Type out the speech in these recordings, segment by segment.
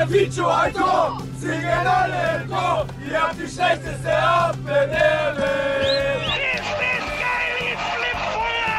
ihr Pichu ein Tor, singen alle im Chor, ihr habt die schlechteste Abwehr der Ist das geil, ich flipp voll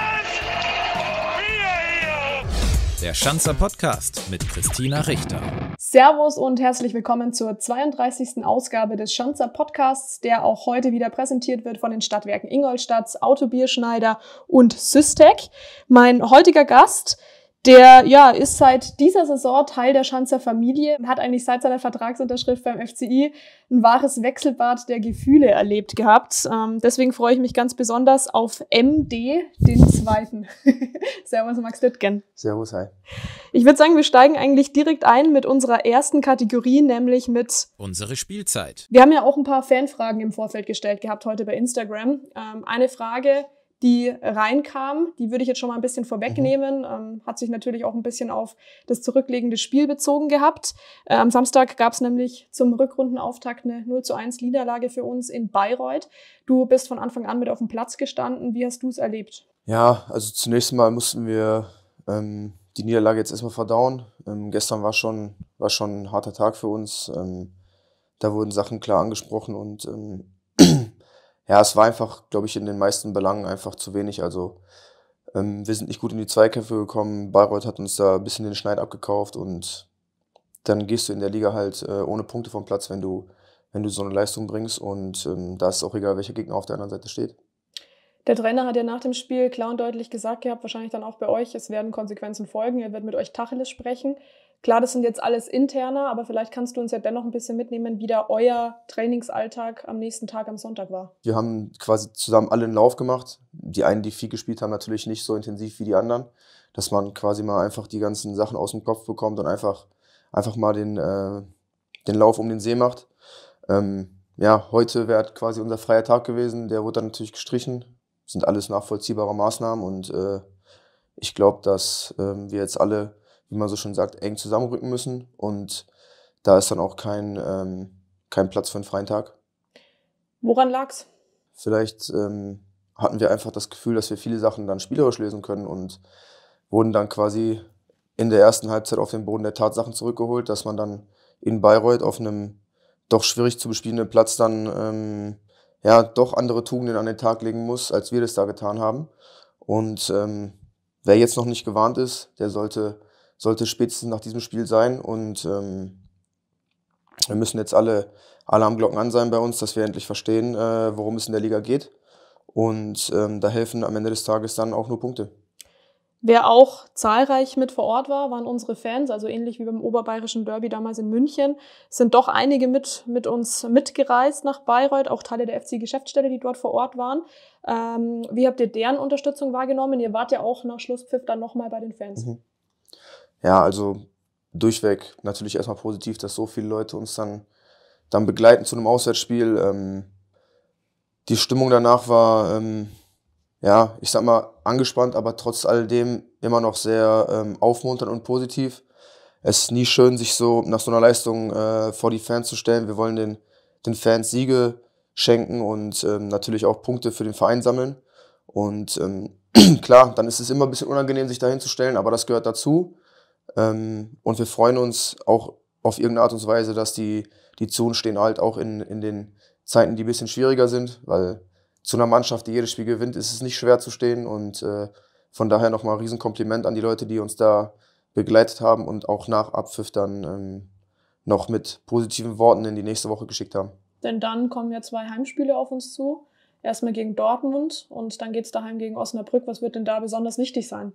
aus. Der Schanzer Podcast mit Christina Richter. Servus und herzlich willkommen zur 32. Ausgabe des Schanzer Podcasts, der auch heute wieder präsentiert wird von den Stadtwerken Ingolstadt, Autobierschneider und Systec. Mein heutiger Gast ist der ja, ist seit dieser Saison Teil der Schanzer Familie und hat eigentlich seit seiner Vertragsunterschrift beim FCI ein wahres Wechselbad der Gefühle erlebt gehabt. Ähm, deswegen freue ich mich ganz besonders auf MD, den zweiten. Servus, Max Dittgen. Servus, hi. Ich würde sagen, wir steigen eigentlich direkt ein mit unserer ersten Kategorie, nämlich mit unsere Spielzeit. Wir haben ja auch ein paar Fanfragen im Vorfeld gestellt gehabt heute bei Instagram. Ähm, eine Frage, die reinkam. Die würde ich jetzt schon mal ein bisschen vorwegnehmen. Mhm. Ähm, hat sich natürlich auch ein bisschen auf das zurücklegende Spiel bezogen gehabt. Äh, am Samstag gab es nämlich zum Rückrundenauftakt eine 0 zu 1 Niederlage für uns in Bayreuth. Du bist von Anfang an mit auf dem Platz gestanden. Wie hast du es erlebt? Ja, also zunächst mal mussten wir ähm, die Niederlage jetzt erstmal verdauen. Ähm, gestern war schon, war schon ein harter Tag für uns. Ähm, da wurden Sachen klar angesprochen und ähm, ja, es war einfach, glaube ich, in den meisten Belangen einfach zu wenig. Also ähm, wir sind nicht gut in die Zweikämpfe gekommen. Bayreuth hat uns da ein bisschen den Schneid abgekauft und dann gehst du in der Liga halt äh, ohne Punkte vom Platz, wenn du, wenn du so eine Leistung bringst. Und ähm, da ist es auch egal, welcher Gegner auf der anderen Seite steht. Der Trainer hat ja nach dem Spiel klar und deutlich gesagt gehabt, wahrscheinlich dann auch bei euch, es werden Konsequenzen folgen, er wird mit euch Tacheles sprechen. Klar, das sind jetzt alles interne, aber vielleicht kannst du uns ja dennoch ein bisschen mitnehmen, wie da euer Trainingsalltag am nächsten Tag am Sonntag war. Wir haben quasi zusammen alle einen Lauf gemacht. Die einen, die viel gespielt haben, natürlich nicht so intensiv wie die anderen, dass man quasi mal einfach die ganzen Sachen aus dem Kopf bekommt und einfach, einfach mal den, äh, den Lauf um den See macht. Ähm, ja, heute wäre quasi unser freier Tag gewesen. Der wurde dann natürlich gestrichen, sind alles nachvollziehbare Maßnahmen und äh, ich glaube, dass ähm, wir jetzt alle, wie man so schön sagt, eng zusammenrücken müssen und da ist dann auch kein, ähm, kein Platz für einen freien Tag. Woran lag's? Vielleicht ähm, hatten wir einfach das Gefühl, dass wir viele Sachen dann spielerisch lösen können und wurden dann quasi in der ersten Halbzeit auf den Boden der Tatsachen zurückgeholt, dass man dann in Bayreuth auf einem doch schwierig zu bespielenden Platz dann ähm, ja, doch andere Tugenden an den Tag legen muss, als wir das da getan haben. Und ähm, wer jetzt noch nicht gewarnt ist, der sollte, sollte spätestens nach diesem Spiel sein. Und ähm, wir müssen jetzt alle Alarmglocken an sein bei uns, dass wir endlich verstehen, äh, worum es in der Liga geht. Und ähm, da helfen am Ende des Tages dann auch nur Punkte. Wer auch zahlreich mit vor Ort war, waren unsere Fans, also ähnlich wie beim Oberbayerischen Derby damals in München, sind doch einige mit, mit uns mitgereist nach Bayreuth, auch Teile der FC-Geschäftsstelle, die dort vor Ort waren. Ähm, wie habt ihr deren Unterstützung wahrgenommen? Ihr wart ja auch nach Schlusspfiff dann nochmal bei den Fans. Mhm. Ja, also durchweg natürlich erstmal positiv, dass so viele Leute uns dann, dann begleiten zu einem Auswärtsspiel. Ähm, die Stimmung danach war... Ähm, ja, ich sag mal, angespannt, aber trotz alledem immer noch sehr ähm, aufmunternd und positiv. Es ist nie schön, sich so nach so einer Leistung äh, vor die Fans zu stellen. Wir wollen den, den Fans Siege schenken und ähm, natürlich auch Punkte für den Verein sammeln. Und ähm, klar, dann ist es immer ein bisschen unangenehm, sich dahin zu stellen, aber das gehört dazu. Ähm, und wir freuen uns auch auf irgendeine Art und Weise, dass die, die Zonen stehen halt auch in, in den Zeiten, die ein bisschen schwieriger sind, weil zu einer Mannschaft, die jedes Spiel gewinnt, ist es nicht schwer zu stehen. Und äh, von daher nochmal ein Riesenkompliment an die Leute, die uns da begleitet haben und auch nach Abpfiff dann ähm, noch mit positiven Worten in die nächste Woche geschickt haben. Denn dann kommen ja zwei Heimspiele auf uns zu. Erstmal gegen Dortmund und dann geht es daheim gegen Osnabrück. Was wird denn da besonders wichtig sein?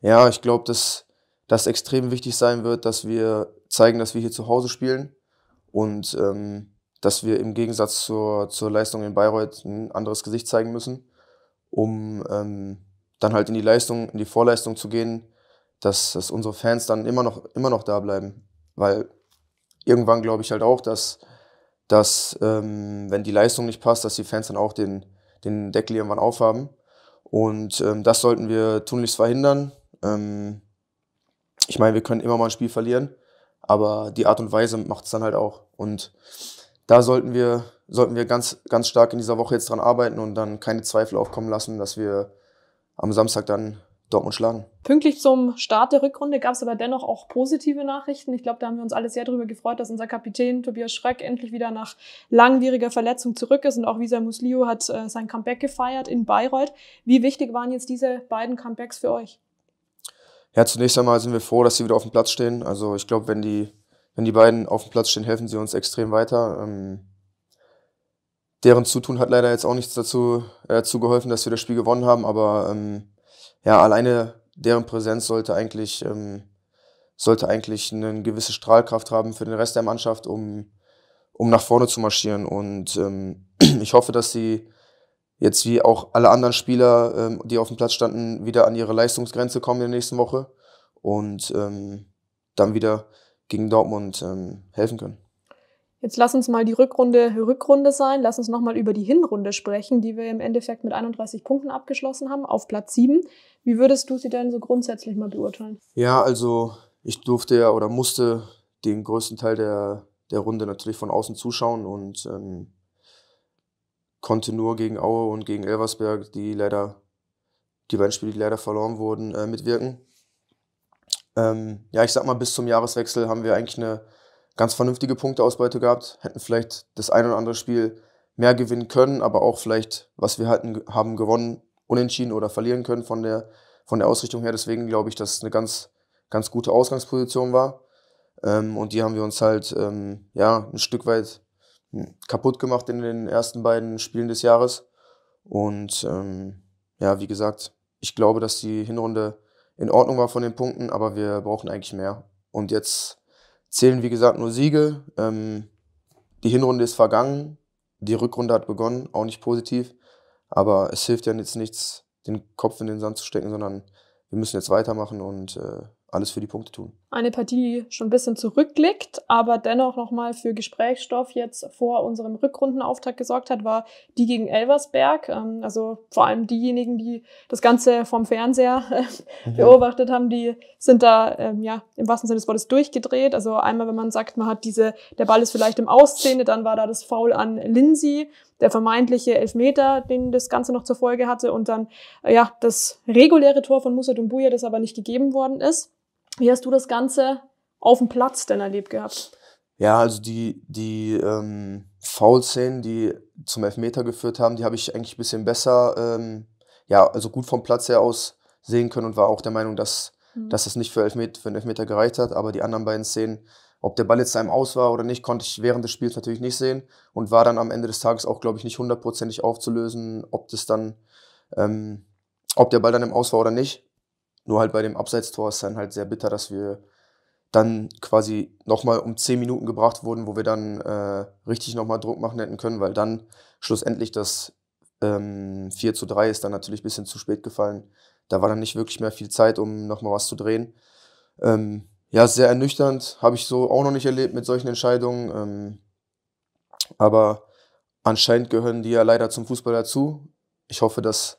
Ja, ich glaube, dass das extrem wichtig sein wird, dass wir zeigen, dass wir hier zu Hause spielen und ähm, dass wir im Gegensatz zur, zur Leistung in Bayreuth ein anderes Gesicht zeigen müssen, um ähm, dann halt in die Leistung, in die Vorleistung zu gehen, dass, dass unsere Fans dann immer noch, immer noch da bleiben. Weil irgendwann glaube ich halt auch, dass, dass ähm, wenn die Leistung nicht passt, dass die Fans dann auch den, den Deckel irgendwann aufhaben. Und ähm, das sollten wir tunlichst verhindern. Ähm, ich meine, wir können immer mal ein Spiel verlieren, aber die Art und Weise macht es dann halt auch. Und da sollten wir, sollten wir ganz, ganz stark in dieser Woche jetzt dran arbeiten und dann keine Zweifel aufkommen lassen, dass wir am Samstag dann Dortmund schlagen. Pünktlich zum Start der Rückrunde gab es aber dennoch auch positive Nachrichten. Ich glaube, da haben wir uns alle sehr darüber gefreut, dass unser Kapitän Tobias Schröck endlich wieder nach langwieriger Verletzung zurück ist. Und auch Visa Muslio hat äh, sein Comeback gefeiert in Bayreuth. Wie wichtig waren jetzt diese beiden Comebacks für euch? Ja, zunächst einmal sind wir froh, dass sie wieder auf dem Platz stehen. Also ich glaube, wenn die wenn die beiden auf dem Platz stehen, helfen sie uns extrem weiter. Ähm, deren Zutun hat leider jetzt auch nichts dazu äh, zugeholfen, dass wir das Spiel gewonnen haben, aber ähm, ja, alleine deren Präsenz sollte eigentlich, ähm, sollte eigentlich eine gewisse Strahlkraft haben für den Rest der Mannschaft, um, um nach vorne zu marschieren. Und ähm, ich hoffe, dass sie jetzt wie auch alle anderen Spieler, ähm, die auf dem Platz standen, wieder an ihre Leistungsgrenze kommen in der nächsten Woche und ähm, dann wieder gegen Dortmund ähm, helfen können. Jetzt lass uns mal die Rückrunde Rückrunde sein. Lass uns nochmal über die Hinrunde sprechen, die wir im Endeffekt mit 31 Punkten abgeschlossen haben, auf Platz 7. Wie würdest du sie denn so grundsätzlich mal beurteilen? Ja, also ich durfte ja oder musste den größten Teil der, der Runde natürlich von außen zuschauen und ähm, konnte nur gegen Aue und gegen Elversberg, die leider, die beiden Spiele, die leider verloren wurden, äh, mitwirken. Ähm, ja, ich sag mal, bis zum Jahreswechsel haben wir eigentlich eine ganz vernünftige Punkteausbeute gehabt, hätten vielleicht das ein oder andere Spiel mehr gewinnen können, aber auch vielleicht, was wir hatten, haben gewonnen, unentschieden oder verlieren können von der, von der Ausrichtung her. Deswegen glaube ich, dass es eine ganz, ganz gute Ausgangsposition war. Ähm, und die haben wir uns halt ähm, ja, ein Stück weit hm, kaputt gemacht in den ersten beiden Spielen des Jahres. Und ähm, ja, wie gesagt, ich glaube, dass die Hinrunde in Ordnung war von den Punkten, aber wir brauchen eigentlich mehr. Und jetzt zählen, wie gesagt, nur Siege. Ähm, die Hinrunde ist vergangen, die Rückrunde hat begonnen, auch nicht positiv. Aber es hilft ja jetzt nichts, den Kopf in den Sand zu stecken, sondern wir müssen jetzt weitermachen und äh, alles für die Punkte tun. Eine Partie, die schon ein bisschen zurückliegt, aber dennoch nochmal für Gesprächsstoff jetzt vor unserem Rückrundenauftakt gesorgt hat, war die gegen Elversberg. Ähm, also vor allem diejenigen, die das Ganze vom Fernseher äh, mhm. beobachtet haben, die sind da ähm, ja im wahrsten Sinne des Wortes durchgedreht. Also einmal, wenn man sagt, man hat diese, der Ball ist vielleicht im Ausszene, dann war da das Foul an Lindsay, der vermeintliche Elfmeter, den das Ganze noch zur Folge hatte und dann äh, ja das reguläre Tor von Musa Dumbuya, das aber nicht gegeben worden ist. Wie hast du das Ganze auf dem Platz denn erlebt gehabt? Ja, also die, die ähm, Foul-Szenen, die zum Elfmeter geführt haben, die habe ich eigentlich ein bisschen besser, ähm, ja, also gut vom Platz her aus sehen können und war auch der Meinung, dass, mhm. dass es nicht für, Elfmeter, für einen Elfmeter gereicht hat. Aber die anderen beiden Szenen, ob der Ball jetzt einem aus war oder nicht, konnte ich während des Spiels natürlich nicht sehen und war dann am Ende des Tages auch, glaube ich, nicht hundertprozentig aufzulösen, ob das dann, ähm, ob der Ball dann im Aus war oder nicht. Nur halt bei dem Abseitstor ist dann halt sehr bitter, dass wir dann quasi nochmal um 10 Minuten gebracht wurden, wo wir dann äh, richtig nochmal Druck machen hätten können, weil dann schlussendlich das ähm, 4 zu 3 ist dann natürlich ein bisschen zu spät gefallen. Da war dann nicht wirklich mehr viel Zeit, um nochmal was zu drehen. Ähm, ja, sehr ernüchternd, habe ich so auch noch nicht erlebt mit solchen Entscheidungen. Ähm, aber anscheinend gehören die ja leider zum Fußball dazu. Ich hoffe, dass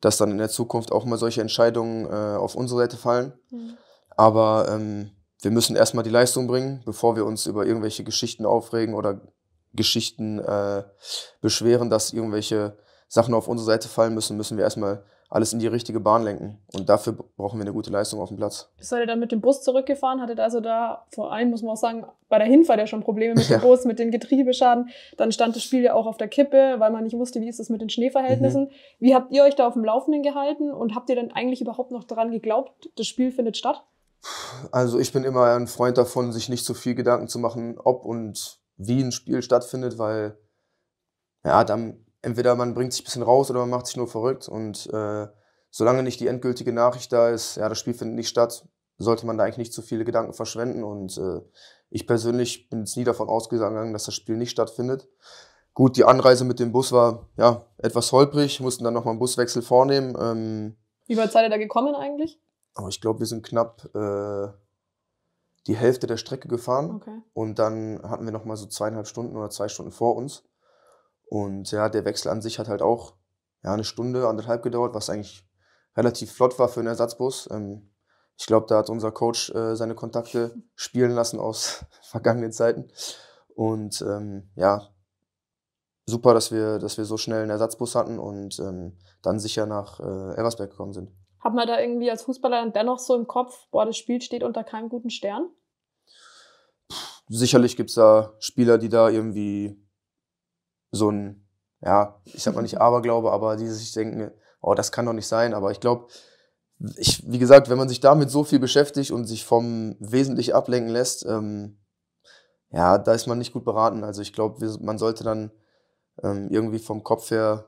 dass dann in der Zukunft auch mal solche Entscheidungen äh, auf unsere Seite fallen. Mhm. Aber ähm, wir müssen erstmal die Leistung bringen, bevor wir uns über irgendwelche Geschichten aufregen oder Geschichten äh, beschweren, dass irgendwelche Sachen auf unsere Seite fallen müssen, müssen wir erstmal alles in die richtige Bahn lenken. Und dafür brauchen wir eine gute Leistung auf dem Platz. Seid ihr dann mit dem Bus zurückgefahren? Hattet also da, vor allem muss man auch sagen, bei der Hinfahrt ja schon Probleme mit dem ja. Bus, mit dem Getriebeschaden. Dann stand das Spiel ja auch auf der Kippe, weil man nicht wusste, wie ist das mit den Schneeverhältnissen. Mhm. Wie habt ihr euch da auf dem Laufenden gehalten und habt ihr dann eigentlich überhaupt noch daran geglaubt, das Spiel findet statt? Also ich bin immer ein Freund davon, sich nicht zu so viel Gedanken zu machen, ob und wie ein Spiel stattfindet, weil ja, dann entweder man bringt sich ein bisschen raus oder man macht sich nur verrückt. Und äh, solange nicht die endgültige Nachricht da ist, ja, das Spiel findet nicht statt, sollte man da eigentlich nicht zu viele Gedanken verschwenden. Und äh, ich persönlich bin jetzt nie davon ausgegangen, dass das Spiel nicht stattfindet. Gut, die Anreise mit dem Bus war ja etwas holprig, mussten dann nochmal einen Buswechsel vornehmen. Ähm, Wie weit seid ihr da gekommen eigentlich? Aber oh, ich glaube, wir sind knapp äh, die Hälfte der Strecke gefahren. Okay. Und dann hatten wir nochmal so zweieinhalb Stunden oder zwei Stunden vor uns. Und ja, der Wechsel an sich hat halt auch ja, eine Stunde, anderthalb gedauert, was eigentlich relativ flott war für einen Ersatzbus. Ähm, ich glaube, da hat unser Coach äh, seine Kontakte spielen lassen aus vergangenen Zeiten. Und ähm, ja, super, dass wir, dass wir so schnell einen Ersatzbus hatten und ähm, dann sicher nach äh, Elversberg gekommen sind. Hat man da irgendwie als Fußballer dennoch so im Kopf, boah, das Spiel steht unter keinem guten Stern? Puh, sicherlich gibt es da Spieler, die da irgendwie so ein, ja, ich sag mal nicht Aberglaube, aber die sich denken, oh, das kann doch nicht sein. Aber ich glaube, ich, wie gesagt, wenn man sich damit so viel beschäftigt und sich vom Wesentlichen ablenken lässt, ähm, ja, da ist man nicht gut beraten. Also ich glaube, man sollte dann ähm, irgendwie vom Kopf her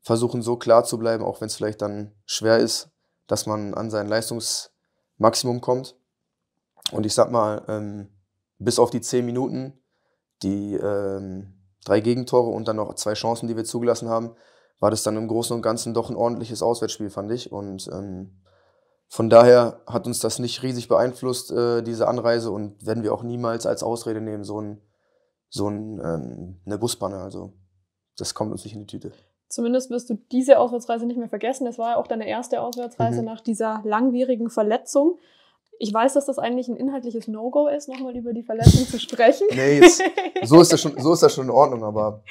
versuchen, so klar zu bleiben, auch wenn es vielleicht dann schwer ist, dass man an sein Leistungsmaximum kommt. Und ich sag mal, ähm, bis auf die zehn Minuten, die ähm, drei Gegentore und dann noch zwei Chancen, die wir zugelassen haben, war das dann im Großen und Ganzen doch ein ordentliches Auswärtsspiel, fand ich. Und ähm, von daher hat uns das nicht riesig beeinflusst, äh, diese Anreise, und werden wir auch niemals als Ausrede nehmen, so, ein, so ein, ähm, eine Busbanne. Also das kommt uns nicht in die Tüte. Zumindest wirst du diese Auswärtsreise nicht mehr vergessen. Es war ja auch deine erste Auswärtsreise mhm. nach dieser langwierigen Verletzung. Ich weiß, dass das eigentlich ein inhaltliches No-Go ist, nochmal über die Verletzung zu sprechen. Nee, jetzt, so, ist das schon, so ist das schon in Ordnung, aber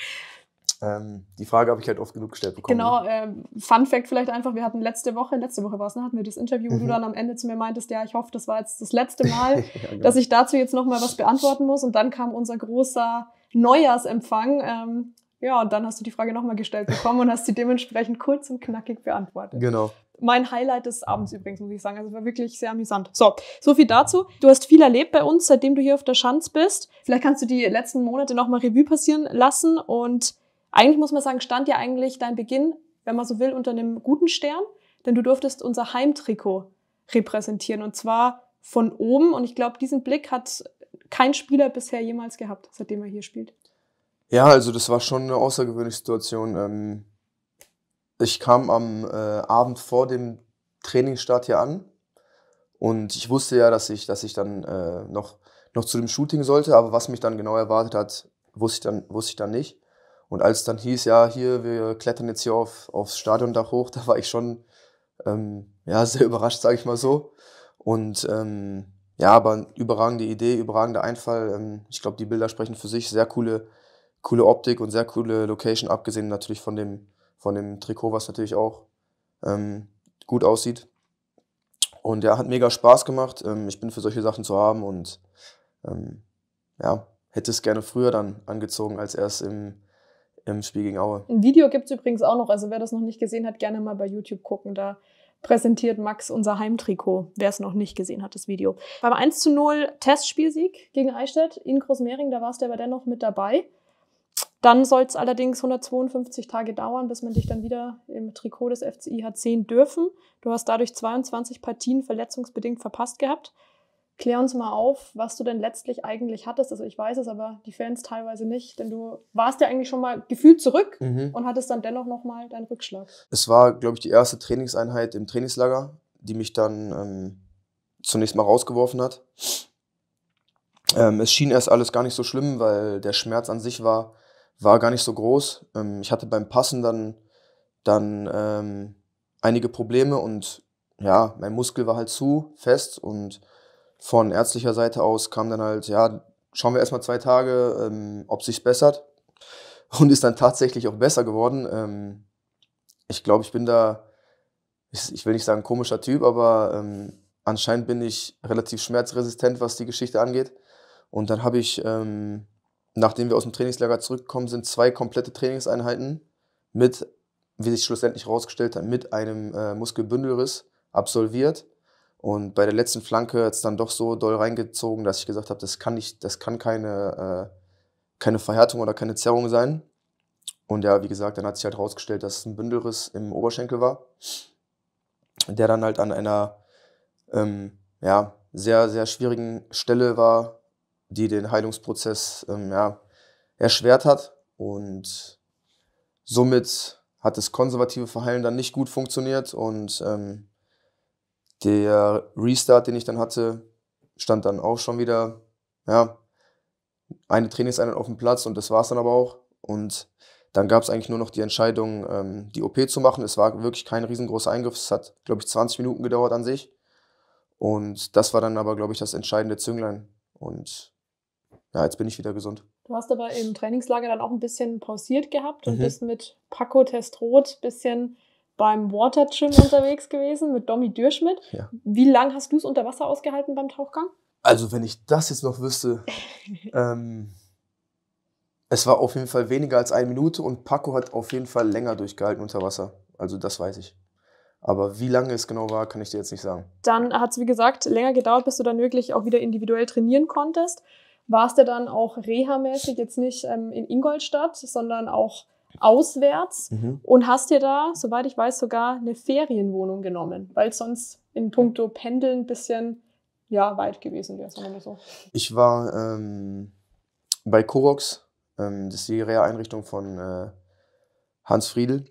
ähm, die Frage habe ich halt oft genug gestellt bekommen. Genau, äh, Fun Fact vielleicht einfach, wir hatten letzte Woche, letzte Woche war es, ne, hatten wir das Interview, wo mhm. du dann am Ende zu mir meintest, ja, ich hoffe, das war jetzt das letzte Mal, ja, genau. dass ich dazu jetzt nochmal was beantworten muss. Und dann kam unser großer Neujahrsempfang. Ähm, ja, und dann hast du die Frage nochmal gestellt bekommen und hast sie dementsprechend kurz und knackig beantwortet. Genau. Mein Highlight des Abends übrigens, muss ich sagen. Also war wirklich sehr amüsant. So, so viel dazu. Du hast viel erlebt bei uns, seitdem du hier auf der Schanz bist. Vielleicht kannst du die letzten Monate nochmal Revue passieren lassen. Und eigentlich muss man sagen, stand ja eigentlich dein Beginn, wenn man so will, unter einem guten Stern. Denn du durftest unser Heimtrikot repräsentieren. Und zwar von oben. Und ich glaube, diesen Blick hat kein Spieler bisher jemals gehabt, seitdem er hier spielt. Ja, also das war schon eine außergewöhnliche Situation. Ähm ich kam am äh, Abend vor dem Trainingsstart hier an und ich wusste ja, dass ich, dass ich dann äh, noch, noch zu dem Shooting sollte, aber was mich dann genau erwartet hat, wusste ich dann, wusste ich dann nicht. Und als es dann hieß, ja, hier, wir klettern jetzt hier auf, aufs Stadiondach hoch, da war ich schon ähm, ja, sehr überrascht, sage ich mal so. Und ähm, ja, aber überragende Idee, überragender Einfall. Ähm, ich glaube, die Bilder sprechen für sich. Sehr coole, coole Optik und sehr coole Location, abgesehen natürlich von dem, von dem Trikot, was natürlich auch ähm, gut aussieht. Und ja, hat mega Spaß gemacht. Ähm, ich bin für solche Sachen zu haben und ähm, ja, hätte es gerne früher dann angezogen als erst im, im Spiel gegen Aue. Ein Video gibt es übrigens auch noch. Also wer das noch nicht gesehen hat, gerne mal bei YouTube gucken. Da präsentiert Max unser Heimtrikot, wer es noch nicht gesehen hat, das Video. Beim 1 zu 0 Testspielsieg gegen Eichstätt in Großmering, da warst du aber dennoch mit dabei. Dann soll es allerdings 152 Tage dauern, bis man dich dann wieder im Trikot des FCI hat sehen dürfen. Du hast dadurch 22 Partien verletzungsbedingt verpasst gehabt. Klär uns mal auf, was du denn letztlich eigentlich hattest. Also ich weiß es, aber die Fans teilweise nicht, denn du warst ja eigentlich schon mal gefühlt zurück mhm. und hattest dann dennoch nochmal deinen Rückschlag. Es war, glaube ich, die erste Trainingseinheit im Trainingslager, die mich dann ähm, zunächst mal rausgeworfen hat. Ähm, es schien erst alles gar nicht so schlimm, weil der Schmerz an sich war war gar nicht so groß. Ähm, ich hatte beim Passen dann, dann ähm, einige Probleme und ja, mein Muskel war halt zu fest und von ärztlicher Seite aus kam dann halt, ja, schauen wir erstmal zwei Tage, ähm, ob sich bessert. Und ist dann tatsächlich auch besser geworden. Ähm, ich glaube, ich bin da, ich, ich, will nicht sagen komischer Typ, aber ähm, anscheinend bin ich relativ schmerzresistent, was die Geschichte angeht. Und dann habe ich ähm, nachdem wir aus dem Trainingslager zurückgekommen sind, zwei komplette Trainingseinheiten mit, wie sich schlussendlich herausgestellt hat, mit einem äh, Muskelbündelriss absolviert. Und bei der letzten Flanke hat es dann doch so doll reingezogen, dass ich gesagt habe, das kann nicht, das kann keine, äh, keine Verhärtung oder keine Zerrung sein. Und ja, wie gesagt, dann hat sich halt herausgestellt, dass es ein Bündelriss im Oberschenkel war, der dann halt an einer ähm, ja, sehr, sehr schwierigen Stelle war, die den Heilungsprozess ähm, ja, erschwert hat. Und somit hat das konservative Verheilen dann nicht gut funktioniert und ähm, der Restart, den ich dann hatte, stand dann auch schon wieder, ja, eine Trainingseinheit auf dem Platz und das war es dann aber auch. Und dann gab es eigentlich nur noch die Entscheidung, ähm, die OP zu machen. Es war wirklich kein riesengroßer Eingriff. Es hat, glaube ich, 20 Minuten gedauert an sich. Und das war dann aber, glaube ich, das entscheidende Zünglein. Und ja, jetzt bin ich wieder gesund. Du hast aber im Trainingslager dann auch ein bisschen pausiert gehabt und mhm. bist mit Paco Testrot ein bisschen beim Water Gym unterwegs gewesen, mit Domi Dürschmidt. Ja. Wie lange hast du es unter Wasser ausgehalten beim Tauchgang? Also, wenn ich das jetzt noch wüsste, ähm, es war auf jeden Fall weniger als eine Minute und Paco hat auf jeden Fall länger durchgehalten unter Wasser. Also, das weiß ich. Aber wie lange es genau war, kann ich dir jetzt nicht sagen. Dann hat es, wie gesagt, länger gedauert, bis du dann wirklich auch wieder individuell trainieren konntest warst du dann auch reha-mäßig jetzt nicht ähm, in Ingolstadt, sondern auch auswärts mhm. und hast dir da, soweit ich weiß, sogar eine Ferienwohnung genommen, weil sonst in puncto Pendeln ein bisschen ja, weit gewesen wäre, sagen wir mal so. Ich war ähm, bei Corox, ähm, das ist die Reha-Einrichtung von äh, Hans Friedel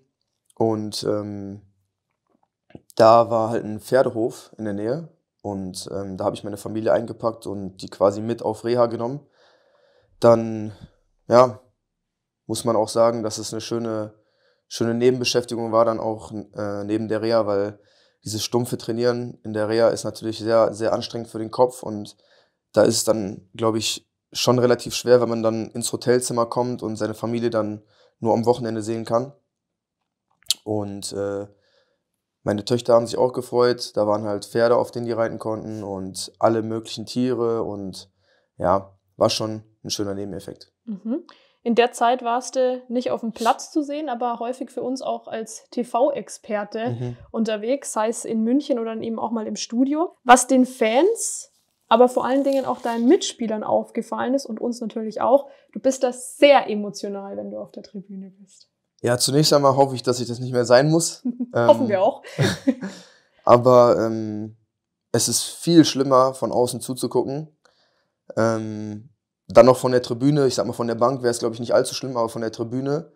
und ähm, da war halt ein Pferdehof in der Nähe und ähm, da habe ich meine Familie eingepackt und die quasi mit auf Reha genommen. Dann, ja, muss man auch sagen, dass es eine schöne, schöne Nebenbeschäftigung war, dann auch äh, neben der Reha, weil dieses stumpfe Trainieren in der Reha ist natürlich sehr, sehr anstrengend für den Kopf und da ist es dann, glaube ich, schon relativ schwer, wenn man dann ins Hotelzimmer kommt und seine Familie dann nur am Wochenende sehen kann. Und äh, meine Töchter haben sich auch gefreut. Da waren halt Pferde, auf denen die reiten konnten und alle möglichen Tiere und ja, war schon ein schöner Nebeneffekt. Mhm. In der Zeit warst du nicht auf dem Platz zu sehen, aber häufig für uns auch als TV-Experte mhm. unterwegs, sei es in München oder eben auch mal im Studio. Was den Fans, aber vor allen Dingen auch deinen Mitspielern aufgefallen ist und uns natürlich auch, du bist da sehr emotional, wenn du auf der Tribüne bist. Ja, zunächst einmal hoffe ich, dass ich das nicht mehr sein muss. Ähm, Hoffen ähm, wir auch. aber ähm, es ist viel schlimmer, von außen zuzugucken. Ähm, dann noch von der Tribüne, ich sag mal von der Bank wäre es, glaube ich, nicht allzu schlimm, aber von der Tribüne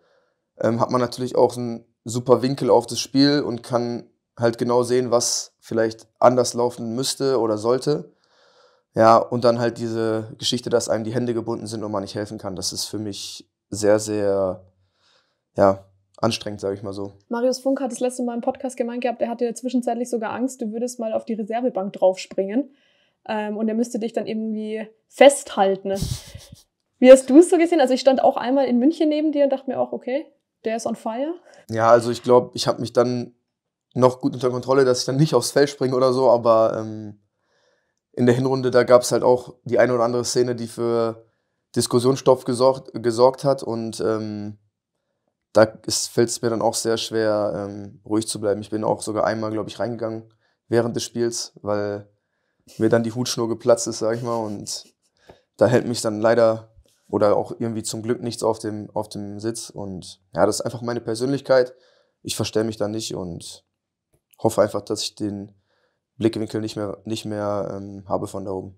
ähm, hat man natürlich auch einen super Winkel auf das Spiel und kann halt genau sehen, was vielleicht anders laufen müsste oder sollte. Ja, und dann halt diese Geschichte, dass einem die Hände gebunden sind und man nicht helfen kann. Das ist für mich sehr, sehr ja, anstrengend, sage ich mal so. Marius Funk hat das letzte Mal im Podcast gemeint gehabt, er hatte ja zwischenzeitlich sogar Angst, du würdest mal auf die Reservebank draufspringen ähm, und er müsste dich dann irgendwie festhalten. Wie hast du es so gesehen? Also ich stand auch einmal in München neben dir und dachte mir auch, okay, der ist on fire. Ja, also ich glaube, ich habe mich dann noch gut unter Kontrolle, dass ich dann nicht aufs Feld springe oder so, aber ähm, in der Hinrunde, da gab es halt auch die eine oder andere Szene, die für Diskussionsstoff gesorgt, gesorgt hat und ähm, da fällt es mir dann auch sehr schwer, ähm, ruhig zu bleiben. Ich bin auch sogar einmal, glaube ich, reingegangen während des Spiels, weil mir dann die Hutschnur geplatzt ist, sage ich mal. Und da hält mich dann leider oder auch irgendwie zum Glück nichts auf dem, auf dem Sitz. Und ja, das ist einfach meine Persönlichkeit. Ich verstelle mich da nicht und hoffe einfach, dass ich den Blickwinkel nicht mehr, nicht mehr ähm, habe von da oben.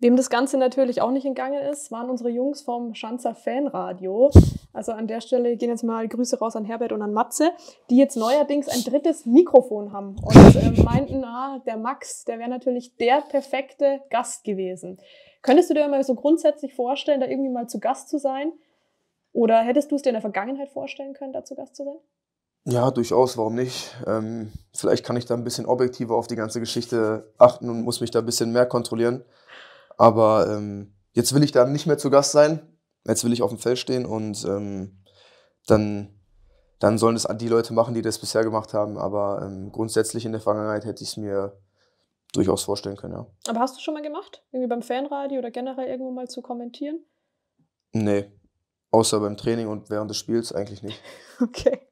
Wem das Ganze natürlich auch nicht entgangen ist, waren unsere Jungs vom Schanzer Fanradio. Also an der Stelle gehen jetzt mal Grüße raus an Herbert und an Matze, die jetzt neuerdings ein drittes Mikrofon haben und äh, meinten, ah, der Max, der wäre natürlich der perfekte Gast gewesen. Könntest du dir mal so grundsätzlich vorstellen, da irgendwie mal zu Gast zu sein? Oder hättest du es dir in der Vergangenheit vorstellen können, da zu Gast zu sein? Ja, durchaus, warum nicht? Ähm, vielleicht kann ich da ein bisschen objektiver auf die ganze Geschichte achten und muss mich da ein bisschen mehr kontrollieren. Aber ähm, jetzt will ich da nicht mehr zu Gast sein jetzt will ich auf dem Feld stehen und ähm, dann, dann sollen es die Leute machen, die das bisher gemacht haben. Aber ähm, grundsätzlich in der Vergangenheit hätte ich es mir durchaus vorstellen können, ja. Aber hast du schon mal gemacht? Irgendwie beim Fanradio oder generell irgendwo mal zu kommentieren? Nee. Außer beim Training und während des Spiels eigentlich nicht. okay.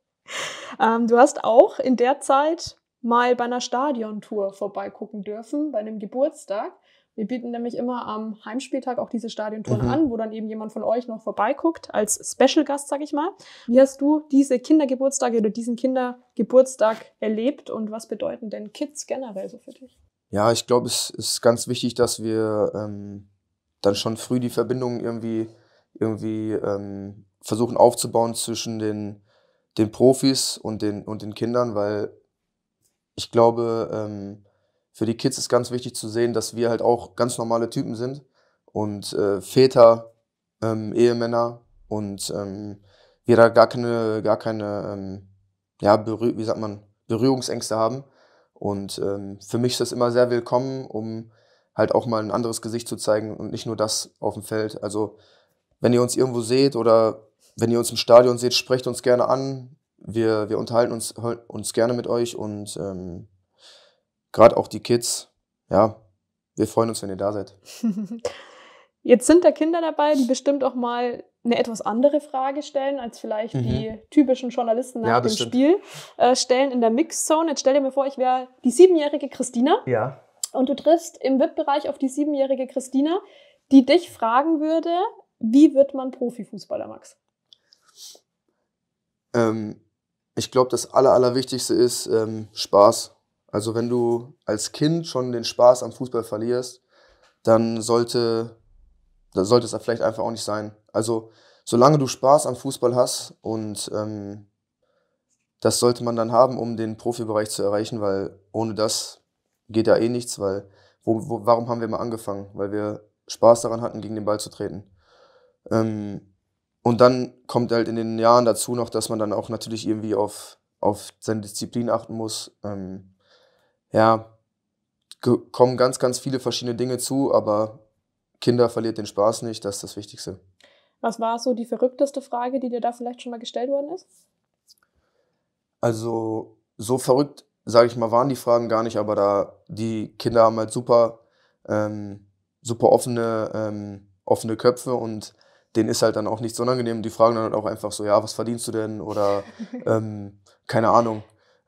Ähm, du hast auch in der Zeit mal bei einer Stadiontour vorbeigucken dürfen, bei einem Geburtstag. Wir bieten nämlich immer am Heimspieltag auch diese Stadiontouren mhm. an, wo dann eben jemand von euch noch vorbeiguckt, als Special-Gast, sag ich mal. Wie hast du diese Kindergeburtstage oder diesen Kindergeburtstag erlebt und was bedeuten denn Kids generell so für dich? Ja, ich glaube, es ist ganz wichtig, dass wir ähm, dann schon früh die Verbindung irgendwie, irgendwie ähm, versuchen aufzubauen zwischen den, den Profis und den, und den Kindern, weil ich glaube, ähm, für die Kids ist ganz wichtig zu sehen, dass wir halt auch ganz normale Typen sind und äh, Väter, ähm, Ehemänner und ähm, wir da gar keine, gar keine, ähm, ja, berühr, wie sagt man, Berührungsängste haben. Und ähm, für mich ist das immer sehr willkommen, um halt auch mal ein anderes Gesicht zu zeigen und nicht nur das auf dem Feld. Also wenn ihr uns irgendwo seht oder wenn ihr uns im Stadion seht, sprecht uns gerne an. Wir, wir unterhalten uns, uns gerne mit euch und ähm, gerade auch die Kids, ja, wir freuen uns, wenn ihr da seid. Jetzt sind da Kinder dabei, die bestimmt auch mal eine etwas andere Frage stellen, als vielleicht mhm. die typischen Journalisten nach ja, dem Spiel äh, stellen in der Mixzone. Jetzt stell dir mal vor, ich wäre die siebenjährige Christina. Ja. Und du triffst im VIP-Bereich auf die siebenjährige Christina, die dich fragen würde, wie wird man Profifußballer, Max? Ähm, ich glaube, das Aller, Allerwichtigste ist ähm, Spaß also wenn du als Kind schon den Spaß am Fußball verlierst, dann sollte, dann sollte es vielleicht einfach auch nicht sein. Also solange du Spaß am Fußball hast und ähm, das sollte man dann haben, um den Profibereich zu erreichen, weil ohne das geht da eh nichts, weil wo, wo, warum haben wir mal angefangen? Weil wir Spaß daran hatten, gegen den Ball zu treten. Ähm, und dann kommt halt in den Jahren dazu noch, dass man dann auch natürlich irgendwie auf, auf seine Disziplin achten muss. Ähm, ja, kommen ganz, ganz viele verschiedene Dinge zu, aber Kinder verliert den Spaß nicht, das ist das Wichtigste. Was war so die verrückteste Frage, die dir da vielleicht schon mal gestellt worden ist? Also, so verrückt, sage ich mal, waren die Fragen gar nicht, aber da die Kinder haben halt super, ähm, super offene, ähm, offene Köpfe und denen ist halt dann auch nichts unangenehm. Die fragen dann halt auch einfach so, ja, was verdienst du denn? Oder ähm, keine Ahnung.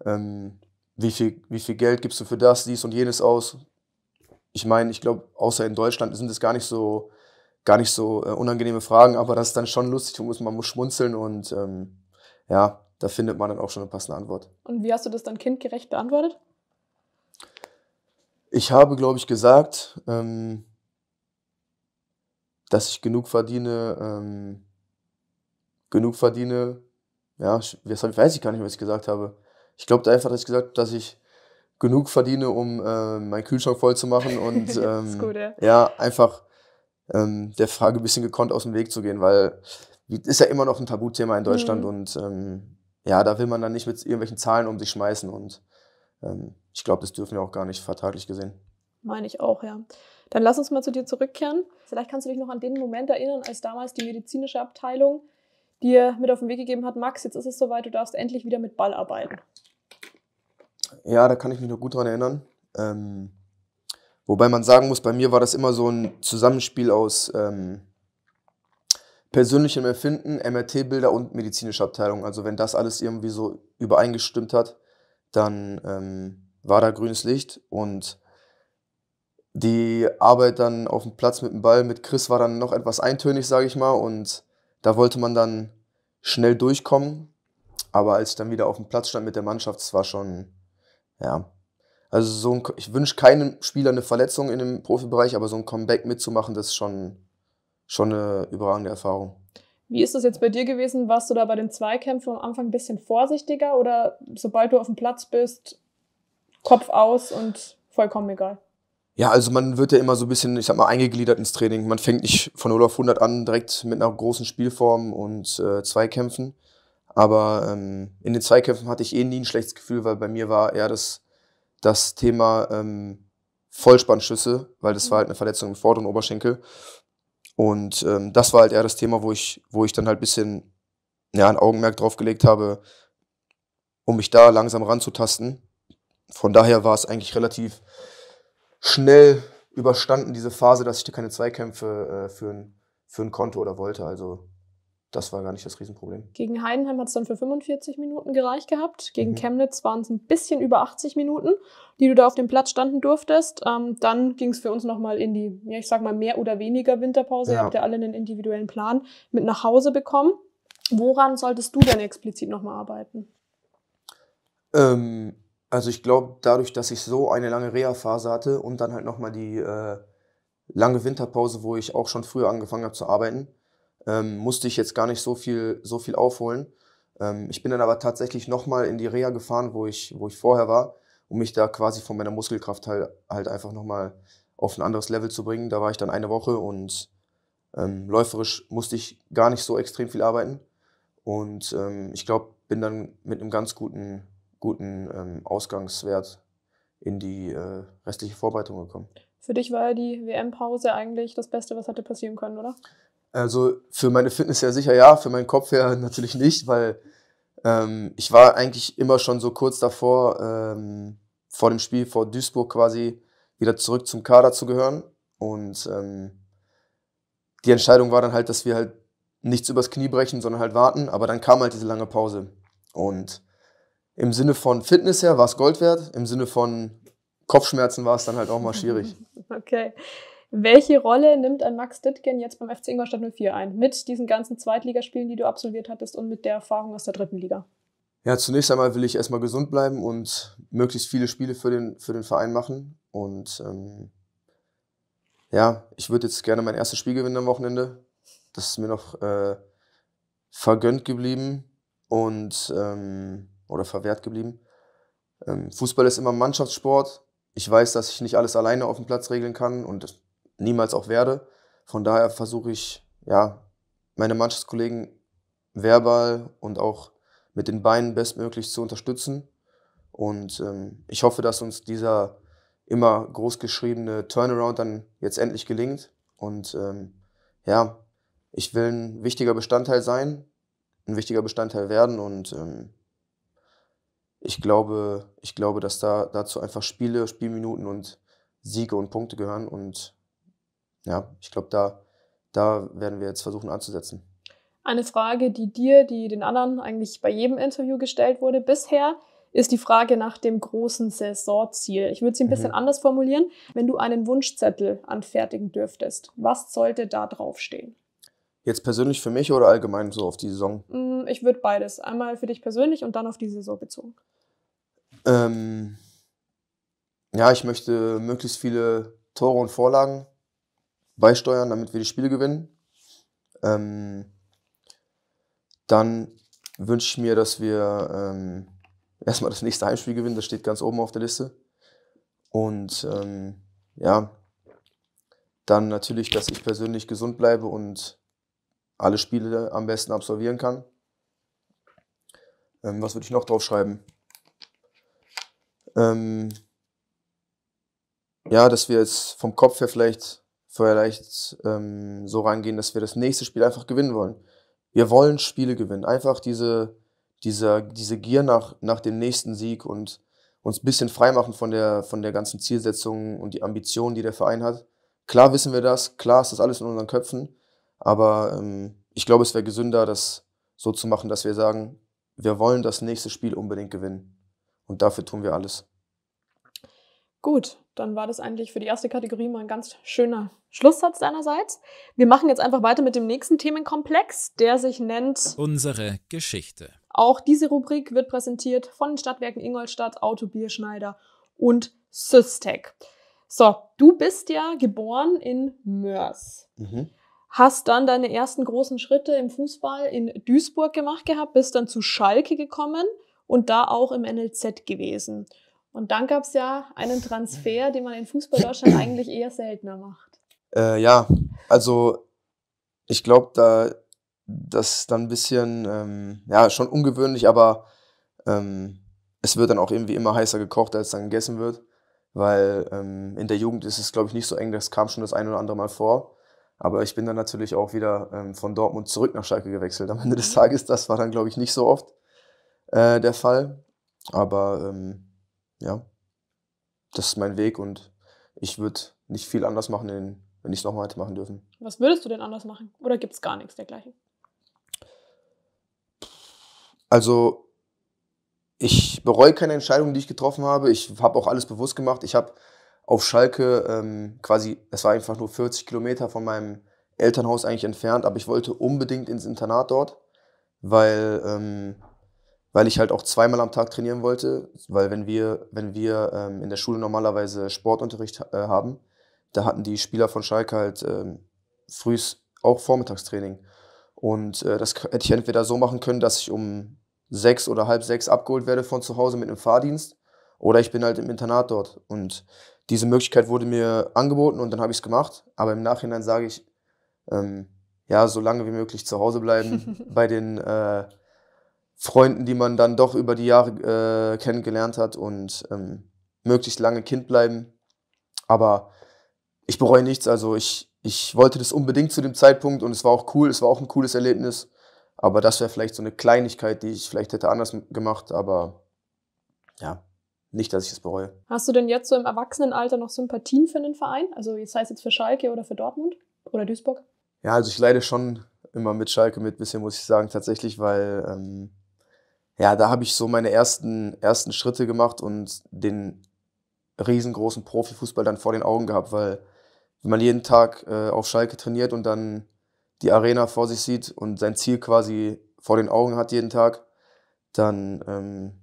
Ähm, wie viel, wie viel Geld gibst du für das, dies und jenes aus? Ich meine, ich glaube, außer in Deutschland sind es gar nicht so, gar nicht so äh, unangenehme Fragen, aber das ist dann schon lustig und muss, man muss schmunzeln und ähm, ja, da findet man dann auch schon eine passende Antwort. Und wie hast du das dann kindgerecht beantwortet? Ich habe, glaube ich, gesagt, ähm, dass ich genug verdiene, ähm, genug verdiene, ja, das weiß ich gar nicht, was ich gesagt habe ich glaube einfach, dass ich gesagt habe, dass ich genug verdiene, um äh, meinen Kühlschrank voll zu machen und ähm, gut, ja. ja. einfach ähm, der Frage ein bisschen gekonnt aus dem Weg zu gehen, weil ist ja immer noch ein Tabuthema in Deutschland mhm. und ähm, ja, da will man dann nicht mit irgendwelchen Zahlen um sich schmeißen und ähm, ich glaube, das dürfen wir auch gar nicht vertraglich gesehen. Meine ich auch, ja. Dann lass uns mal zu dir zurückkehren. Vielleicht kannst du dich noch an den Moment erinnern, als damals die medizinische Abteilung dir mit auf den Weg gegeben hat, Max, jetzt ist es soweit, du darfst endlich wieder mit Ball arbeiten. Ja, da kann ich mich noch gut dran erinnern. Ähm, wobei man sagen muss, bei mir war das immer so ein Zusammenspiel aus ähm, persönlichem Erfinden, MRT-Bilder und medizinischer Abteilung. Also wenn das alles irgendwie so übereingestimmt hat, dann ähm, war da grünes Licht und die Arbeit dann auf dem Platz mit dem Ball mit Chris war dann noch etwas eintönig, sage ich mal, und da wollte man dann schnell durchkommen. Aber als ich dann wieder auf dem Platz stand mit der Mannschaft, es war schon ja. Also so ein, ich wünsche keinem Spieler eine Verletzung in dem Profibereich, aber so ein Comeback mitzumachen, das ist schon, schon eine überragende Erfahrung. Wie ist das jetzt bei dir gewesen? Warst du da bei den Zweikämpfen am Anfang ein bisschen vorsichtiger oder sobald du auf dem Platz bist, Kopf aus und vollkommen egal? Ja, also man wird ja immer so ein bisschen, ich sag mal, eingegliedert ins Training. Man fängt nicht von 0 auf 100 an, direkt mit einer großen Spielform und äh, Zweikämpfen, aber ähm, in den Zweikämpfen hatte ich eh nie ein schlechtes Gefühl, weil bei mir war eher das, das Thema ähm, Vollspannschüsse, weil das war halt eine Verletzung im vorderen Oberschenkel. Und ähm, das war halt eher das Thema, wo ich, wo ich dann halt ein bisschen ja, ein Augenmerk drauf gelegt habe, um mich da langsam ranzutasten. Von daher war es eigentlich relativ schnell überstanden, diese Phase, dass ich da keine Zweikämpfe äh, führen, führen konnte oder wollte. Also das war gar nicht das Riesenproblem. Gegen Heidenheim hat es dann für 45 Minuten gereicht gehabt. Gegen mhm. Chemnitz waren es ein bisschen über 80 Minuten, die du da auf dem Platz standen durftest. Ähm, dann ging es für uns nochmal in die, ja, ich sag mal, mehr oder weniger Winterpause. Ja. Ihr habt ja alle einen individuellen Plan mit nach Hause bekommen. Woran solltest du denn explizit nochmal arbeiten? Ähm, also ich glaube, dadurch, dass ich so eine lange Reha-Phase hatte und dann halt nochmal die äh, lange Winterpause, wo ich auch schon früher angefangen habe zu arbeiten, ähm, musste ich jetzt gar nicht so viel, so viel aufholen. Ähm, ich bin dann aber tatsächlich nochmal in die Reha gefahren, wo ich, wo ich vorher war, um mich da quasi von meiner Muskelkraft halt, halt einfach nochmal auf ein anderes Level zu bringen. Da war ich dann eine Woche und ähm, läuferisch musste ich gar nicht so extrem viel arbeiten. Und ähm, ich glaube, bin dann mit einem ganz guten, guten ähm, Ausgangswert in die äh, restliche Vorbereitung gekommen. Für dich war die WM-Pause eigentlich das Beste, was hätte passieren können, oder? Also für meine Fitness ja sicher ja, für meinen Kopf ja natürlich nicht, weil ähm, ich war eigentlich immer schon so kurz davor, ähm, vor dem Spiel vor Duisburg quasi wieder zurück zum Kader zu gehören. Und ähm, die Entscheidung war dann halt, dass wir halt nichts übers Knie brechen, sondern halt warten. Aber dann kam halt diese lange Pause. Und im Sinne von Fitness her war es Gold wert, im Sinne von Kopfschmerzen war es dann halt auch mal schwierig. okay. Welche Rolle nimmt ein Max Dittgen jetzt beim FC Ingolstadt 04 ein? Mit diesen ganzen Zweitligaspielen, die du absolviert hattest und mit der Erfahrung aus der dritten Liga? Ja, zunächst einmal will ich erstmal gesund bleiben und möglichst viele Spiele für den, für den Verein machen. Und ähm, ja, ich würde jetzt gerne mein erstes Spiel gewinnen am Wochenende. Das ist mir noch äh, vergönnt geblieben und ähm, oder verwehrt geblieben. Ähm, Fußball ist immer Mannschaftssport. Ich weiß, dass ich nicht alles alleine auf dem Platz regeln kann und niemals auch werde. Von daher versuche ich, ja, meine Mannschaftskollegen verbal und auch mit den Beinen bestmöglich zu unterstützen. Und ähm, ich hoffe, dass uns dieser immer großgeschriebene Turnaround dann jetzt endlich gelingt. Und ähm, ja, ich will ein wichtiger Bestandteil sein, ein wichtiger Bestandteil werden. Und ähm, ich, glaube, ich glaube, dass da dazu einfach Spiele, Spielminuten und Siege und Punkte gehören. Und ja, ich glaube, da, da werden wir jetzt versuchen anzusetzen. Eine Frage, die dir, die den anderen eigentlich bei jedem Interview gestellt wurde bisher, ist die Frage nach dem großen Saisonziel. Ich würde sie ein mhm. bisschen anders formulieren. Wenn du einen Wunschzettel anfertigen dürftest, was sollte da draufstehen? Jetzt persönlich für mich oder allgemein so auf die Saison? Mm, ich würde beides. Einmal für dich persönlich und dann auf die Saison bezogen. Ähm, ja, ich möchte möglichst viele Tore und Vorlagen beisteuern, damit wir die Spiele gewinnen. Ähm, dann wünsche ich mir, dass wir ähm, erstmal das nächste Heimspiel gewinnen. Das steht ganz oben auf der Liste. Und ähm, ja, dann natürlich, dass ich persönlich gesund bleibe und alle Spiele am besten absolvieren kann. Ähm, was würde ich noch drauf schreiben? Ähm, ja, dass wir jetzt vom Kopf her vielleicht vielleicht ähm, so rangehen, dass wir das nächste Spiel einfach gewinnen wollen. Wir wollen Spiele gewinnen. Einfach diese, diese, diese Gier nach, nach dem nächsten Sieg und uns ein bisschen freimachen von der, von der ganzen Zielsetzung und die Ambitionen, die der Verein hat. Klar wissen wir das, klar ist das alles in unseren Köpfen, aber ähm, ich glaube, es wäre gesünder, das so zu machen, dass wir sagen, wir wollen das nächste Spiel unbedingt gewinnen. Und dafür tun wir alles. Gut, dann war das eigentlich für die erste Kategorie mal ein ganz schöner Schlusssatz deinerseits. Wir machen jetzt einfach weiter mit dem nächsten Themenkomplex, der sich nennt Unsere Geschichte. Auch diese Rubrik wird präsentiert von den Stadtwerken Ingolstadt, Autobierschneider und Systec. So, du bist ja geboren in Mörs. Mhm. Hast dann deine ersten großen Schritte im Fußball in Duisburg gemacht gehabt, bist dann zu Schalke gekommen und da auch im NLZ gewesen. Und dann gab es ja einen Transfer, den man in Fußball Deutschland eigentlich eher seltener macht. Äh, ja, also ich glaube, da das ist dann ein bisschen, ähm, ja, schon ungewöhnlich, aber ähm, es wird dann auch irgendwie immer heißer gekocht, als dann gegessen wird. Weil ähm, in der Jugend ist es, glaube ich, nicht so eng, das kam schon das ein oder andere Mal vor. Aber ich bin dann natürlich auch wieder ähm, von Dortmund zurück nach Schalke gewechselt. Am Ende des mhm. Tages, das war dann, glaube ich, nicht so oft äh, der Fall. Aber ähm, ja, das ist mein Weg und ich würde nicht viel anders machen, wenn ich es nochmal hätte machen dürfen. Was würdest du denn anders machen? Oder gibt es gar nichts dergleichen? Also, ich bereue keine Entscheidung, die ich getroffen habe. Ich habe auch alles bewusst gemacht. Ich habe auf Schalke ähm, quasi, es war einfach nur 40 Kilometer von meinem Elternhaus eigentlich entfernt, aber ich wollte unbedingt ins Internat dort, weil ähm, weil ich halt auch zweimal am Tag trainieren wollte, weil wenn wir, wenn wir ähm, in der Schule normalerweise Sportunterricht äh, haben, da hatten die Spieler von Schalke halt ähm, frühs auch Vormittagstraining. Und äh, das hätte ich entweder so machen können, dass ich um sechs oder halb sechs abgeholt werde von zu Hause mit einem Fahrdienst oder ich bin halt im Internat dort. Und diese Möglichkeit wurde mir angeboten und dann habe ich es gemacht. Aber im Nachhinein sage ich, ähm, ja, so lange wie möglich zu Hause bleiben, bei den äh, Freunden, die man dann doch über die Jahre äh, kennengelernt hat und ähm, möglichst lange Kind bleiben. Aber ich bereue nichts. Also ich, ich wollte das unbedingt zu dem Zeitpunkt und es war auch cool, es war auch ein cooles Erlebnis. Aber das wäre vielleicht so eine Kleinigkeit, die ich vielleicht hätte anders gemacht, aber ja, nicht, dass ich es bereue. Hast du denn jetzt so im Erwachsenenalter noch Sympathien für den Verein? Also sei das heißt es jetzt für Schalke oder für Dortmund oder Duisburg? Ja, also ich leide schon immer mit Schalke mit, bisschen muss ich sagen, tatsächlich, weil ähm, ja, da habe ich so meine ersten, ersten Schritte gemacht und den riesengroßen Profifußball dann vor den Augen gehabt, weil wenn man jeden Tag äh, auf Schalke trainiert und dann die Arena vor sich sieht und sein Ziel quasi vor den Augen hat jeden Tag, dann, ähm,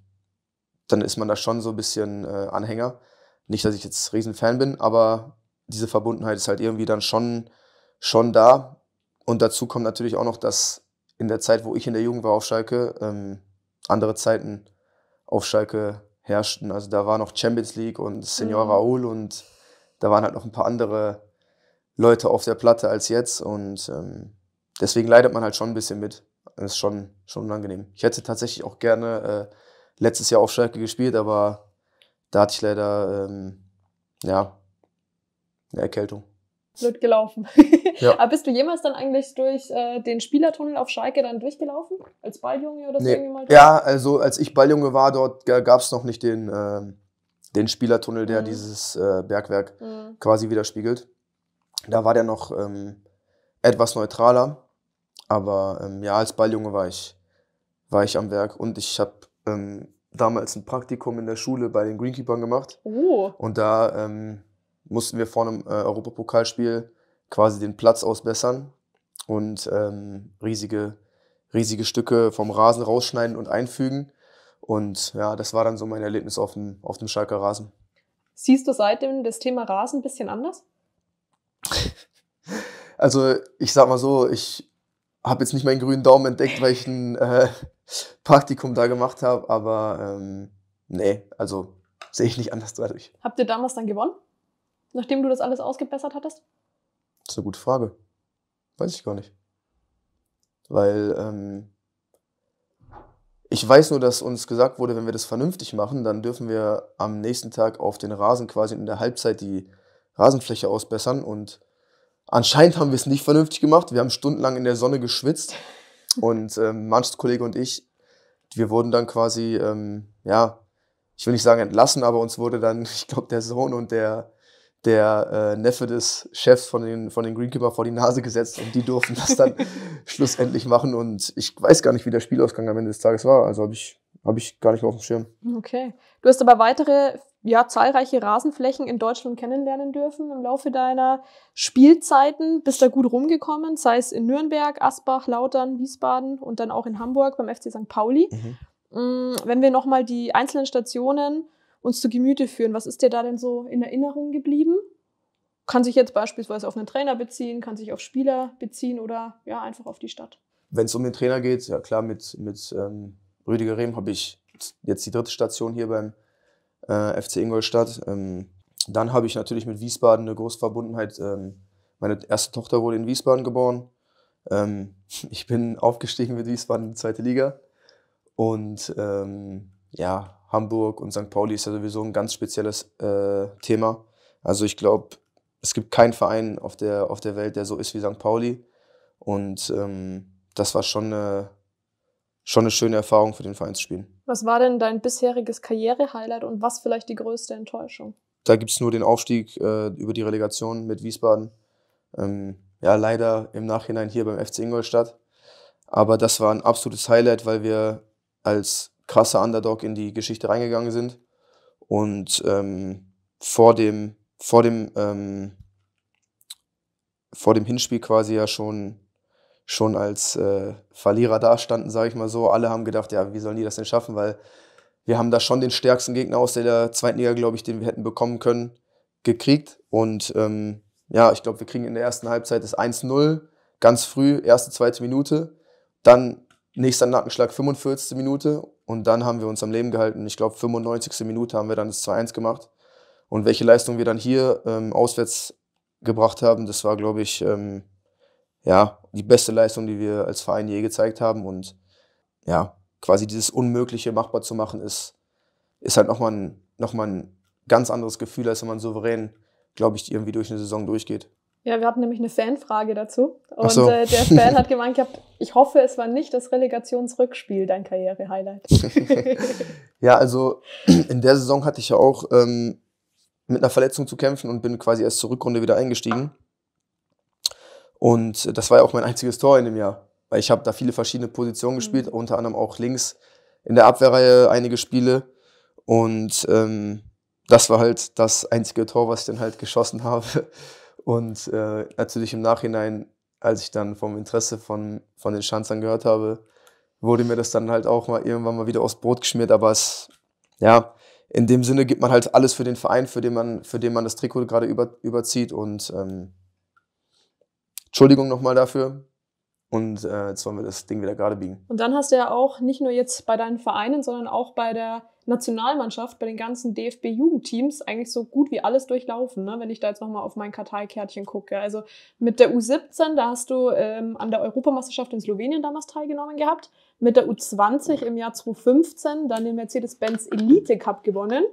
dann ist man da schon so ein bisschen äh, Anhänger. Nicht, dass ich jetzt Riesenfan bin, aber diese Verbundenheit ist halt irgendwie dann schon, schon da. Und dazu kommt natürlich auch noch, dass in der Zeit, wo ich in der Jugend war auf Schalke, ähm, andere Zeiten auf Schalke herrschten. Also da war noch Champions League und Senor mhm. Raul und da waren halt noch ein paar andere Leute auf der Platte als jetzt und ähm, deswegen leidet man halt schon ein bisschen mit. Das ist schon, schon unangenehm. Ich hätte tatsächlich auch gerne äh, letztes Jahr auf Schalke gespielt, aber da hatte ich leider ähm, ja, eine Erkältung blöd gelaufen. Ja. Aber bist du jemals dann eigentlich durch äh, den Spielertunnel auf Schalke dann durchgelaufen? Als Balljunge oder so nee. irgendwie mal? Durch? Ja, also als ich Balljunge war, dort gab es noch nicht den, äh, den Spielertunnel, der mhm. dieses äh, Bergwerk mhm. quasi widerspiegelt. Da war der noch ähm, etwas neutraler. Aber ähm, ja, als Balljunge war ich, war ich am Werk und ich habe ähm, damals ein Praktikum in der Schule bei den Greenkeepern gemacht. Oh. Und da ähm, mussten wir vor einem äh, Europapokalspiel quasi den Platz ausbessern und ähm, riesige, riesige Stücke vom Rasen rausschneiden und einfügen. Und ja, das war dann so mein Erlebnis auf dem, auf dem Schalker Rasen. Siehst du seitdem das Thema Rasen ein bisschen anders? also ich sag mal so, ich habe jetzt nicht meinen grünen Daumen entdeckt, weil ich ein äh, Praktikum da gemacht habe, aber ähm, nee, also sehe ich nicht anders dadurch. Habt ihr damals dann gewonnen? nachdem du das alles ausgebessert hattest? Das ist eine gute Frage. Weiß ich gar nicht. Weil ähm, ich weiß nur, dass uns gesagt wurde, wenn wir das vernünftig machen, dann dürfen wir am nächsten Tag auf den Rasen quasi in der Halbzeit die Rasenfläche ausbessern. Und anscheinend haben wir es nicht vernünftig gemacht. Wir haben stundenlang in der Sonne geschwitzt. Und ähm, manches Kollege und ich, wir wurden dann quasi, ähm, ja, ich will nicht sagen entlassen, aber uns wurde dann, ich glaube, der Sohn und der der äh, Neffe des Chefs von den, von den Greenkeeper vor die Nase gesetzt und die durften das dann schlussendlich machen. Und ich weiß gar nicht, wie der Spielausgang am Ende des Tages war. Also habe ich, hab ich gar nicht mehr auf dem Schirm. Okay. Du hast aber weitere, ja, zahlreiche Rasenflächen in Deutschland kennenlernen dürfen im Laufe deiner Spielzeiten. Bist da gut rumgekommen, sei es in Nürnberg, Asbach, Lautern, Wiesbaden und dann auch in Hamburg beim FC St. Pauli. Mhm. Mm, wenn wir nochmal die einzelnen Stationen uns zu Gemüte führen. Was ist dir da denn so in Erinnerung geblieben? Kann sich jetzt beispielsweise auf einen Trainer beziehen, kann sich auf Spieler beziehen oder ja, einfach auf die Stadt. Wenn es um den Trainer geht, ja klar, mit, mit ähm, Rüdiger Rehm habe ich jetzt die dritte Station hier beim äh, FC Ingolstadt. Ähm, dann habe ich natürlich mit Wiesbaden eine große Verbundenheit. Ähm, meine erste Tochter wurde in Wiesbaden geboren. Ähm, ich bin aufgestiegen mit Wiesbaden in die zweite Liga. Und ähm, ja, Hamburg und St. Pauli ist ja sowieso ein ganz spezielles äh, Thema. Also ich glaube, es gibt keinen Verein auf der, auf der Welt, der so ist wie St. Pauli. Und ähm, das war schon eine, schon eine schöne Erfahrung für den Verein zu spielen. Was war denn dein bisheriges Karrierehighlight und was vielleicht die größte Enttäuschung? Da gibt es nur den Aufstieg äh, über die Relegation mit Wiesbaden. Ähm, ja, leider im Nachhinein hier beim FC Ingolstadt. Aber das war ein absolutes Highlight, weil wir als krasser Underdog in die Geschichte reingegangen sind. Und ähm, vor dem, vor dem, ähm, vor dem Hinspiel quasi ja schon, schon als äh, Verlierer dastanden, sage ich mal so. Alle haben gedacht, ja, wie sollen die das denn schaffen? Weil wir haben da schon den stärksten Gegner aus der zweiten Liga, glaube ich, den wir hätten bekommen können, gekriegt. Und ähm, ja, ich glaube, wir kriegen in der ersten Halbzeit das 1-0, ganz früh, erste, zweite Minute. Dann nächster Nackenschlag, 45. Minute und dann haben wir uns am Leben gehalten. Ich glaube, 95. Minute haben wir dann das 2-1 gemacht. Und welche Leistung wir dann hier ähm, auswärts gebracht haben, das war, glaube ich, ähm, ja, die beste Leistung, die wir als Verein je gezeigt haben. Und ja, quasi dieses Unmögliche machbar zu machen, ist, ist halt nochmal ein, noch ein ganz anderes Gefühl, als wenn man souverän, glaube ich, irgendwie durch eine Saison durchgeht. Ja, wir hatten nämlich eine Fanfrage dazu. Und so. äh, der Fan hat gemeint gehabt, ich hoffe, es war nicht das Relegationsrückspiel dein Karriere-Highlight. ja, also in der Saison hatte ich ja auch ähm, mit einer Verletzung zu kämpfen und bin quasi erst zur Rückrunde wieder eingestiegen. Und das war ja auch mein einziges Tor in dem Jahr, weil ich habe da viele verschiedene Positionen mhm. gespielt, mhm. unter anderem auch links in der Abwehrreihe einige Spiele. Und ähm, das war halt das einzige Tor, was ich dann halt geschossen habe. Und äh, natürlich im Nachhinein, als ich dann vom Interesse von, von den Schanzern gehört habe, wurde mir das dann halt auch mal irgendwann mal wieder aufs Brot geschmiert. Aber es, ja, in dem Sinne gibt man halt alles für den Verein, für den man, für den man das Trikot gerade über, überzieht. Und ähm, Entschuldigung nochmal dafür. Und äh, jetzt wollen wir das Ding wieder gerade biegen. Und dann hast du ja auch nicht nur jetzt bei deinen Vereinen, sondern auch bei der Nationalmannschaft, bei den ganzen DFB-Jugendteams eigentlich so gut wie alles durchlaufen, ne? wenn ich da jetzt nochmal auf mein Karteikärtchen gucke. Also mit der U17, da hast du ähm, an der Europameisterschaft in Slowenien damals teilgenommen gehabt. Mit der U20 im Jahr 2015 dann den Mercedes-Benz Elite Cup gewonnen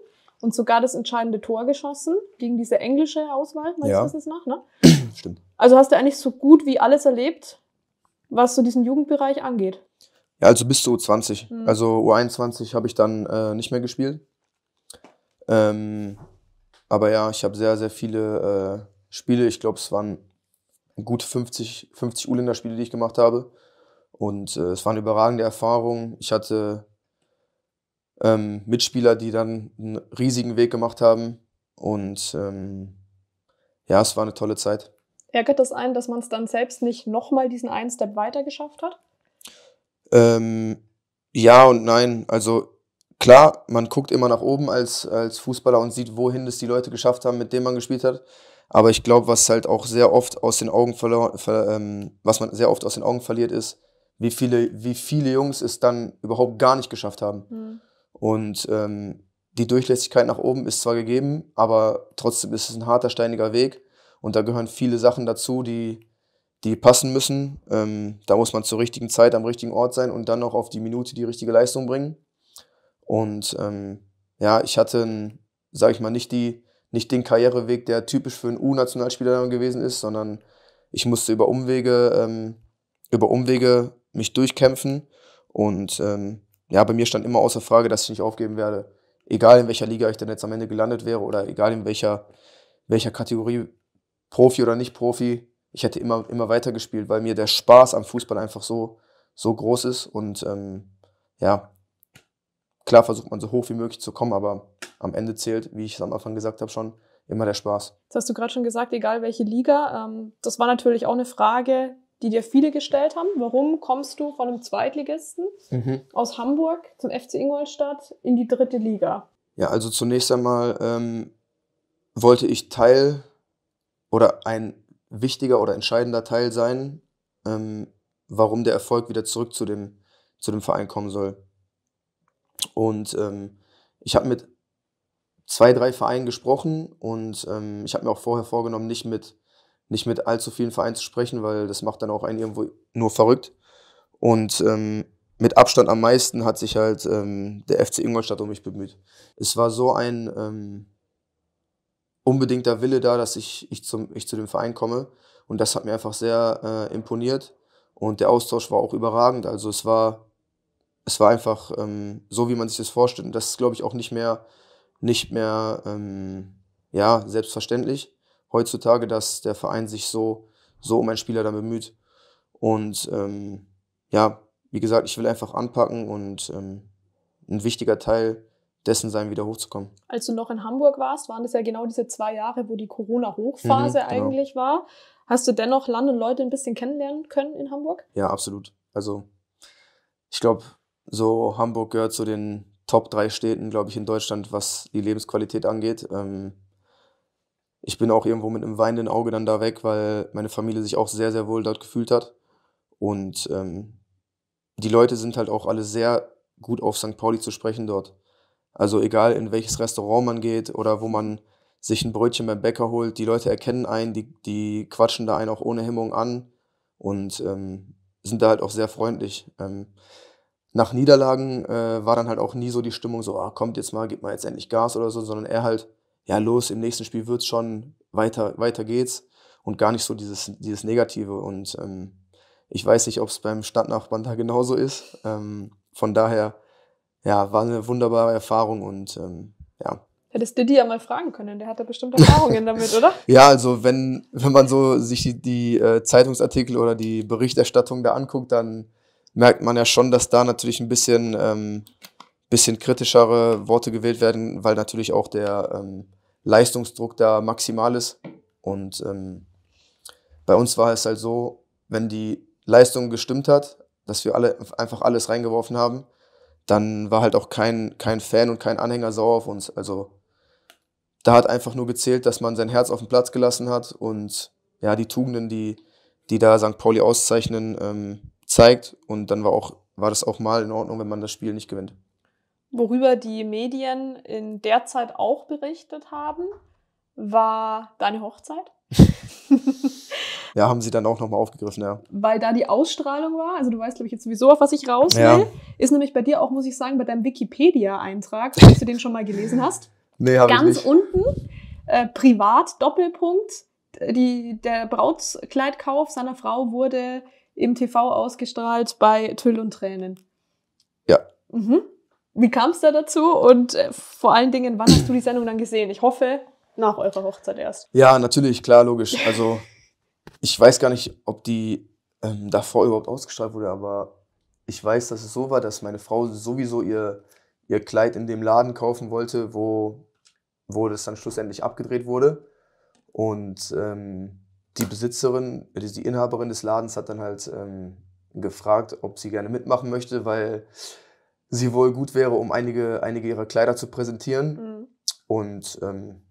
und sogar das entscheidende Tor geschossen gegen diese englische Auswahl, meines ja. Wissens nach. Ne? Stimmt. Also hast du eigentlich so gut wie alles erlebt was so diesen Jugendbereich angeht? Ja, also bis zu U20. Mhm. Also U21 habe ich dann äh, nicht mehr gespielt. Ähm, aber ja, ich habe sehr, sehr viele äh, Spiele. Ich glaube, es waren gut 50, 50 U-Länder-Spiele, die ich gemacht habe. Und äh, es waren überragende Erfahrungen. Ich hatte ähm, Mitspieler, die dann einen riesigen Weg gemacht haben. Und ähm, ja, es war eine tolle Zeit. Ärgert das einen, dass man es dann selbst nicht nochmal diesen einen Step weiter geschafft hat? Ähm, ja und nein. Also klar, man guckt immer nach oben als, als Fußballer und sieht, wohin es die Leute geschafft haben, mit denen man gespielt hat. Aber ich glaube, was halt auch sehr oft aus den Augen ähm, was man sehr oft aus den Augen verliert, ist, wie viele, wie viele Jungs es dann überhaupt gar nicht geschafft haben. Mhm. Und ähm, die Durchlässigkeit nach oben ist zwar gegeben, aber trotzdem ist es ein harter, steiniger Weg. Und da gehören viele Sachen dazu, die, die passen müssen. Ähm, da muss man zur richtigen Zeit am richtigen Ort sein und dann noch auf die Minute die richtige Leistung bringen. Und ähm, ja, ich hatte, sage ich mal, nicht, die, nicht den Karriereweg, der typisch für einen U-Nationalspieler gewesen ist, sondern ich musste über Umwege, ähm, über Umwege mich durchkämpfen. Und ähm, ja, bei mir stand immer außer Frage, dass ich nicht aufgeben werde. Egal in welcher Liga ich dann jetzt am Ende gelandet wäre oder egal in welcher, welcher Kategorie Profi oder nicht Profi, ich hätte immer, immer weiter gespielt, weil mir der Spaß am Fußball einfach so, so groß ist. Und ähm, ja, klar versucht man so hoch wie möglich zu kommen, aber am Ende zählt, wie ich es am Anfang gesagt habe, schon immer der Spaß. Das hast du gerade schon gesagt, egal welche Liga. Ähm, das war natürlich auch eine Frage, die dir viele gestellt haben. Warum kommst du von einem Zweitligisten mhm. aus Hamburg zum FC Ingolstadt in die dritte Liga? Ja, also zunächst einmal ähm, wollte ich Teil oder ein wichtiger oder entscheidender Teil sein, ähm, warum der Erfolg wieder zurück zu dem, zu dem Verein kommen soll. Und ähm, ich habe mit zwei, drei Vereinen gesprochen und ähm, ich habe mir auch vorher vorgenommen, nicht mit, nicht mit allzu vielen Vereinen zu sprechen, weil das macht dann auch einen irgendwo nur verrückt. Und ähm, mit Abstand am meisten hat sich halt ähm, der FC Ingolstadt um mich bemüht. Es war so ein ähm, unbedingter Wille da, dass ich, ich, zum, ich zu dem Verein komme. Und das hat mir einfach sehr äh, imponiert. Und der Austausch war auch überragend. Also es war, es war einfach ähm, so, wie man sich das vorstellt. Und das ist, glaube ich, auch nicht mehr, nicht mehr ähm, ja, selbstverständlich heutzutage, dass der Verein sich so, so um einen Spieler dann bemüht. Und ähm, ja, wie gesagt, ich will einfach anpacken und ähm, ein wichtiger Teil dessen sein, wieder hochzukommen. Als du noch in Hamburg warst, waren das ja genau diese zwei Jahre, wo die Corona-Hochphase mhm, genau. eigentlich war. Hast du dennoch Land und Leute ein bisschen kennenlernen können in Hamburg? Ja, absolut. Also ich glaube, so Hamburg gehört zu den Top drei Städten, glaube ich, in Deutschland, was die Lebensqualität angeht. Ähm, ich bin auch irgendwo mit einem weinenden Auge dann da weg, weil meine Familie sich auch sehr, sehr wohl dort gefühlt hat. Und ähm, die Leute sind halt auch alle sehr gut auf St. Pauli zu sprechen dort. Also egal in welches Restaurant man geht oder wo man sich ein Brötchen beim Bäcker holt, die Leute erkennen einen, die, die quatschen da einen auch ohne Hemmung an und ähm, sind da halt auch sehr freundlich. Ähm, nach Niederlagen äh, war dann halt auch nie so die Stimmung so, ah, kommt jetzt mal, gib mal jetzt endlich Gas oder so, sondern eher halt, ja los, im nächsten Spiel wird's schon, weiter, weiter geht's und gar nicht so dieses, dieses Negative und ähm, ich weiß nicht, ob es beim Stadtnachbarn da genauso ist. Ähm, von daher ja, war eine wunderbare Erfahrung und ähm, ja. Hättest du die ja mal fragen können, der hatte bestimmt Erfahrungen damit, oder? Ja, also wenn, wenn man so sich die, die äh, Zeitungsartikel oder die Berichterstattung da anguckt, dann merkt man ja schon, dass da natürlich ein bisschen, ähm, bisschen kritischere Worte gewählt werden, weil natürlich auch der ähm, Leistungsdruck da maximal ist. Und ähm, bei uns war es halt so, wenn die Leistung gestimmt hat, dass wir alle einfach alles reingeworfen haben, dann war halt auch kein, kein Fan und kein Anhänger sauer auf uns. Also da hat einfach nur gezählt, dass man sein Herz auf den Platz gelassen hat und ja, die Tugenden, die, die da St. Pauli auszeichnen, ähm, zeigt. Und dann war, auch, war das auch mal in Ordnung, wenn man das Spiel nicht gewinnt. Worüber die Medien in der Zeit auch berichtet haben, war deine Hochzeit. Ja, haben sie dann auch nochmal aufgegriffen, ja. Weil da die Ausstrahlung war, also du weißt, glaube ich, jetzt sowieso, auf was ich raus will, ja. ist nämlich bei dir auch, muss ich sagen, bei deinem Wikipedia-Eintrag, falls du den schon mal gelesen hast. Nee, habe ich nicht. Ganz unten, äh, privat, Doppelpunkt, die, der Brautkleidkauf seiner Frau wurde im TV ausgestrahlt bei Tüll und Tränen. Ja. Mhm. Wie kam es da dazu und äh, vor allen Dingen, wann hast du die Sendung dann gesehen? Ich hoffe, nach eurer Hochzeit erst. Ja, natürlich, klar, logisch. Also ich weiß gar nicht, ob die ähm, davor überhaupt ausgestrahlt wurde, aber ich weiß, dass es so war, dass meine Frau sowieso ihr, ihr Kleid in dem Laden kaufen wollte, wo, wo das dann schlussendlich abgedreht wurde. Und ähm, die Besitzerin, also die Inhaberin des Ladens hat dann halt ähm, gefragt, ob sie gerne mitmachen möchte, weil sie wohl gut wäre, um einige, einige ihrer Kleider zu präsentieren. Mhm. Und ähm,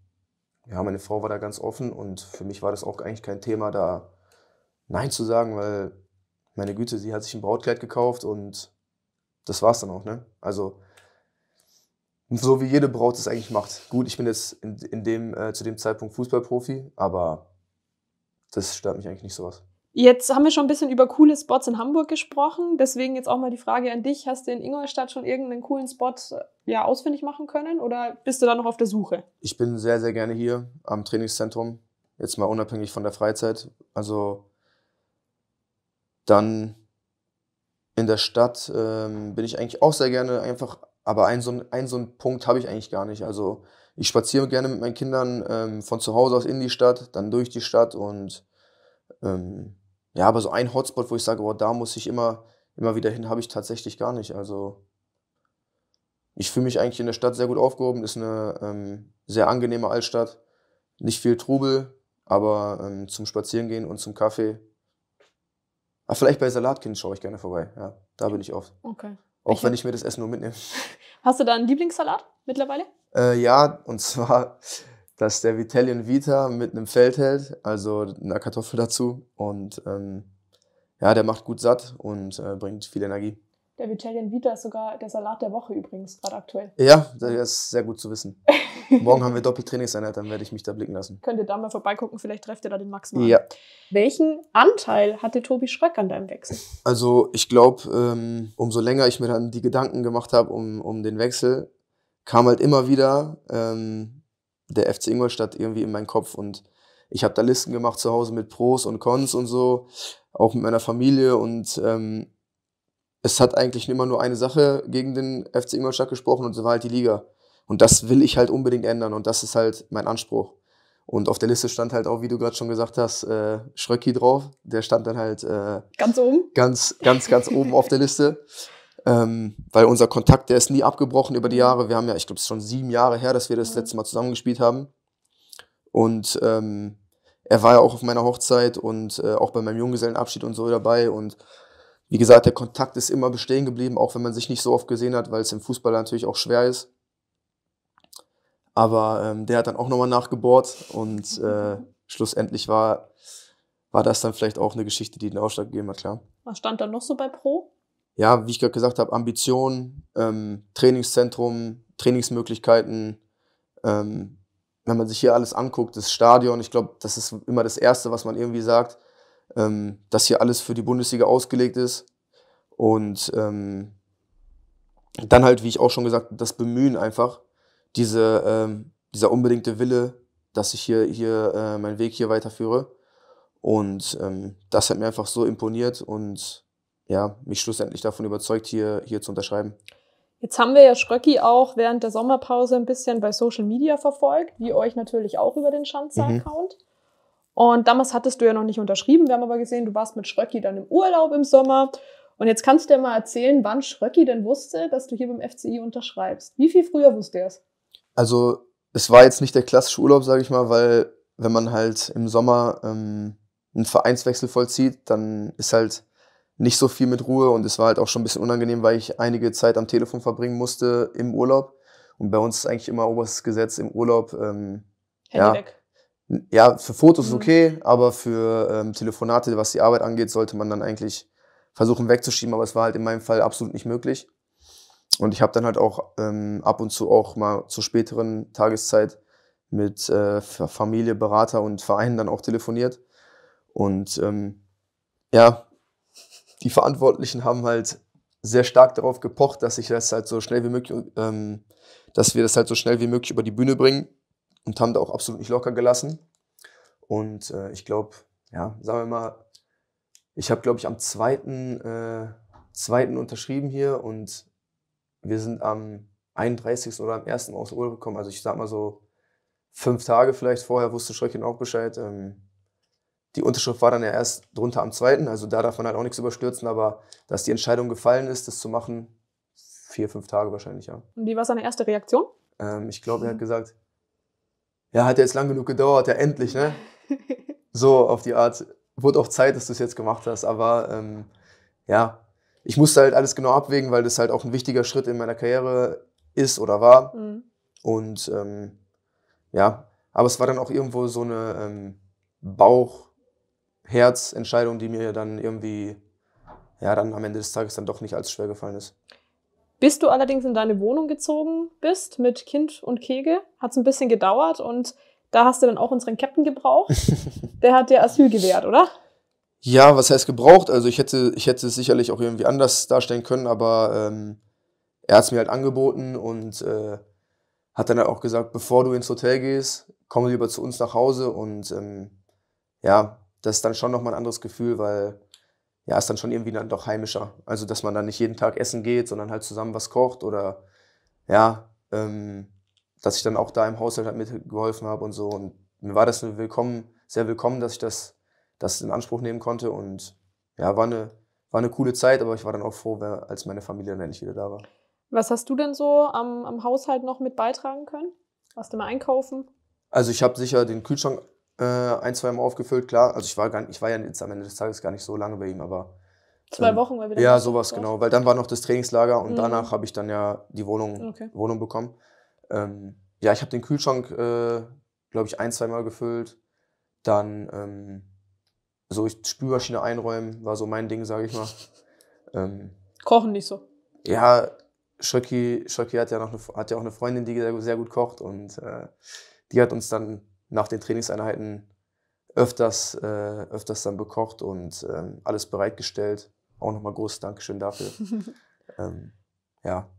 ja, meine Frau war da ganz offen und für mich war das auch eigentlich kein Thema, da Nein zu sagen, weil, meine Güte, sie hat sich ein Brautkleid gekauft und das war's dann auch, ne? Also, so wie jede Braut es eigentlich macht. Gut, ich bin jetzt in, in dem, äh, zu dem Zeitpunkt Fußballprofi, aber das stört mich eigentlich nicht sowas. Jetzt haben wir schon ein bisschen über coole Spots in Hamburg gesprochen. Deswegen jetzt auch mal die Frage an dich. Hast du in Ingolstadt schon irgendeinen coolen Spot äh, ja, ausfindig machen können oder bist du da noch auf der Suche? Ich bin sehr, sehr gerne hier am Trainingszentrum. Jetzt mal unabhängig von der Freizeit. Also dann in der Stadt ähm, bin ich eigentlich auch sehr gerne einfach, aber einen so, einen, so einen Punkt habe ich eigentlich gar nicht. Also ich spaziere gerne mit meinen Kindern ähm, von zu Hause aus in die Stadt, dann durch die Stadt und ähm, ja, aber so ein Hotspot, wo ich sage, boah, da muss ich immer, immer wieder hin, habe ich tatsächlich gar nicht. Also ich fühle mich eigentlich in der Stadt sehr gut aufgehoben. Ist eine ähm, sehr angenehme Altstadt. Nicht viel Trubel, aber ähm, zum Spazierengehen und zum Kaffee. Ah, vielleicht bei Salatkind schaue ich gerne vorbei. Ja, da bin ich oft. Okay. Auch ich wenn ich mir das Essen nur mitnehme. Hast du da einen Lieblingssalat mittlerweile? Äh, ja, und zwar dass der Vitellion Vita mit einem Feld hält, also einer Kartoffel dazu. Und ähm, ja, der macht gut satt und äh, bringt viel Energie. Der Vitellion Vita ist sogar der Salat der Woche übrigens, gerade aktuell. Ja, das ist sehr gut zu wissen. Morgen haben wir Doppeltrainingseinheit, dann werde ich mich da blicken lassen. Könnt ihr da mal vorbeigucken, vielleicht trefft ihr da den Max mal. Ja. Welchen Anteil hatte Tobi Schröck an deinem Wechsel? Also ich glaube, ähm, umso länger ich mir dann die Gedanken gemacht habe um, um den Wechsel, kam halt immer wieder ähm, der FC Ingolstadt irgendwie in meinem Kopf und ich habe da Listen gemacht zu Hause mit Pros und Cons und so, auch mit meiner Familie und ähm, es hat eigentlich immer nur eine Sache gegen den FC Ingolstadt gesprochen und so war halt die Liga. Und das will ich halt unbedingt ändern und das ist halt mein Anspruch. Und auf der Liste stand halt auch, wie du gerade schon gesagt hast, äh, Schröcki drauf. Der stand dann halt äh, ganz oben. Ganz, ganz, ganz oben auf der Liste. Ähm, weil unser Kontakt, der ist nie abgebrochen über die Jahre. Wir haben ja, ich glaube, es ist schon sieben Jahre her, dass wir das mhm. letzte Mal zusammengespielt haben. Und ähm, er war ja auch auf meiner Hochzeit und äh, auch bei meinem Junggesellenabschied und so dabei. Und wie gesagt, der Kontakt ist immer bestehen geblieben, auch wenn man sich nicht so oft gesehen hat, weil es im Fußball natürlich auch schwer ist. Aber ähm, der hat dann auch nochmal nachgebohrt und äh, schlussendlich war, war das dann vielleicht auch eine Geschichte, die den Ausschlag gegeben hat, klar. Was stand da noch so bei Pro? ja, wie ich gerade gesagt habe, Ambition, ähm, Trainingszentrum, Trainingsmöglichkeiten. Ähm, wenn man sich hier alles anguckt, das Stadion, ich glaube, das ist immer das Erste, was man irgendwie sagt, ähm, dass hier alles für die Bundesliga ausgelegt ist. Und ähm, dann halt, wie ich auch schon gesagt, das Bemühen einfach, diese, ähm, dieser unbedingte Wille, dass ich hier, hier äh, meinen Weg hier weiterführe. Und ähm, das hat mir einfach so imponiert und ja, mich schlussendlich davon überzeugt, hier, hier zu unterschreiben. Jetzt haben wir ja Schröcki auch während der Sommerpause ein bisschen bei Social Media verfolgt, wie euch natürlich auch über den Schanzer-Account. Mhm. Und damals hattest du ja noch nicht unterschrieben. Wir haben aber gesehen, du warst mit Schröcki dann im Urlaub im Sommer. Und jetzt kannst du dir mal erzählen, wann Schröcki denn wusste, dass du hier beim FCI unterschreibst. Wie viel früher wusste er es? Also, es war jetzt nicht der klassische Urlaub, sage ich mal, weil wenn man halt im Sommer ähm, einen Vereinswechsel vollzieht, dann ist halt nicht so viel mit Ruhe und es war halt auch schon ein bisschen unangenehm, weil ich einige Zeit am Telefon verbringen musste im Urlaub. Und bei uns ist eigentlich immer oberstes Gesetz im Urlaub. Ähm, Handy ja, weg. Ja, für Fotos mhm. okay, aber für ähm, Telefonate, was die Arbeit angeht, sollte man dann eigentlich versuchen wegzuschieben. Aber es war halt in meinem Fall absolut nicht möglich. Und ich habe dann halt auch ähm, ab und zu auch mal zur späteren Tageszeit mit äh, Familie, Berater und Vereinen dann auch telefoniert. Und ähm, ja, die Verantwortlichen haben halt sehr stark darauf gepocht, dass ich das halt so schnell wie möglich, ähm, dass wir das halt so schnell wie möglich über die Bühne bringen und haben da auch absolut nicht locker gelassen. Und äh, ich glaube, ja, sagen wir mal, ich habe, glaube ich, am zweiten, äh, zweiten unterschrieben hier und wir sind am 31. oder am 1. aus Ruhe gekommen. Also ich sag mal so fünf Tage vielleicht vorher wusste Schröckchen auch Bescheid. Ähm, die Unterschrift war dann ja erst drunter am zweiten, also da darf man halt auch nichts überstürzen, aber dass die Entscheidung gefallen ist, das zu machen, vier, fünf Tage wahrscheinlich, ja. Und wie war seine erste Reaktion? Ähm, ich glaube, er hat gesagt, ja, hat ja jetzt lang genug gedauert, ja endlich, ne? so auf die Art, wurde auch Zeit, dass du es jetzt gemacht hast, aber ähm, ja, ich musste halt alles genau abwägen, weil das halt auch ein wichtiger Schritt in meiner Karriere ist oder war. Mhm. Und ähm, ja, aber es war dann auch irgendwo so eine ähm, Bauch- Herzentscheidung, die mir dann irgendwie, ja, dann am Ende des Tages dann doch nicht allzu schwer gefallen ist. Bis du allerdings in deine Wohnung gezogen bist mit Kind und Kegel, hat es ein bisschen gedauert und da hast du dann auch unseren Captain gebraucht. Der hat dir Asyl gewährt, oder? Ja, was heißt gebraucht? Also ich hätte, ich hätte es sicherlich auch irgendwie anders darstellen können, aber ähm, er hat es mir halt angeboten und äh, hat dann halt auch gesagt, bevor du ins Hotel gehst, komm lieber zu uns nach Hause und ähm, ja, das ist dann schon nochmal ein anderes Gefühl, weil ja, ist dann schon irgendwie dann doch heimischer. Also, dass man dann nicht jeden Tag essen geht, sondern halt zusammen was kocht oder ja, ähm, dass ich dann auch da im Haushalt halt mitgeholfen habe und so. Und mir war das willkommen, sehr willkommen, dass ich das, das in Anspruch nehmen konnte. Und ja, war eine, war eine coole Zeit, aber ich war dann auch froh, als meine Familie dann endlich wieder da war. Was hast du denn so am, am Haushalt noch mit beitragen können? Warst du mal einkaufen? Also ich habe sicher den Kühlschrank äh, ein, zwei Mal aufgefüllt, klar. Also ich war, gar, ich war ja jetzt am Ende des Tages gar nicht so lange bei ihm, aber. Zwei ähm, Wochen, weil wir Ja, sowas, drauf. genau. Weil dann war noch das Trainingslager und mhm. danach habe ich dann ja die Wohnung, okay. Wohnung bekommen. Ähm, ja, ich habe den Kühlschrank, äh, glaube ich, ein, zwei Mal gefüllt. Dann ähm, so ich Spülmaschine einräumen, war so mein Ding, sage ich mal. Ähm, Kochen nicht so. Ja, Schröcki hat ja hat ja auch eine Freundin, die sehr, sehr gut kocht und äh, die hat uns dann nach den Trainingseinheiten öfters, äh, öfters dann bekocht und ähm, alles bereitgestellt. Auch nochmal großes Dankeschön dafür. ähm, ja,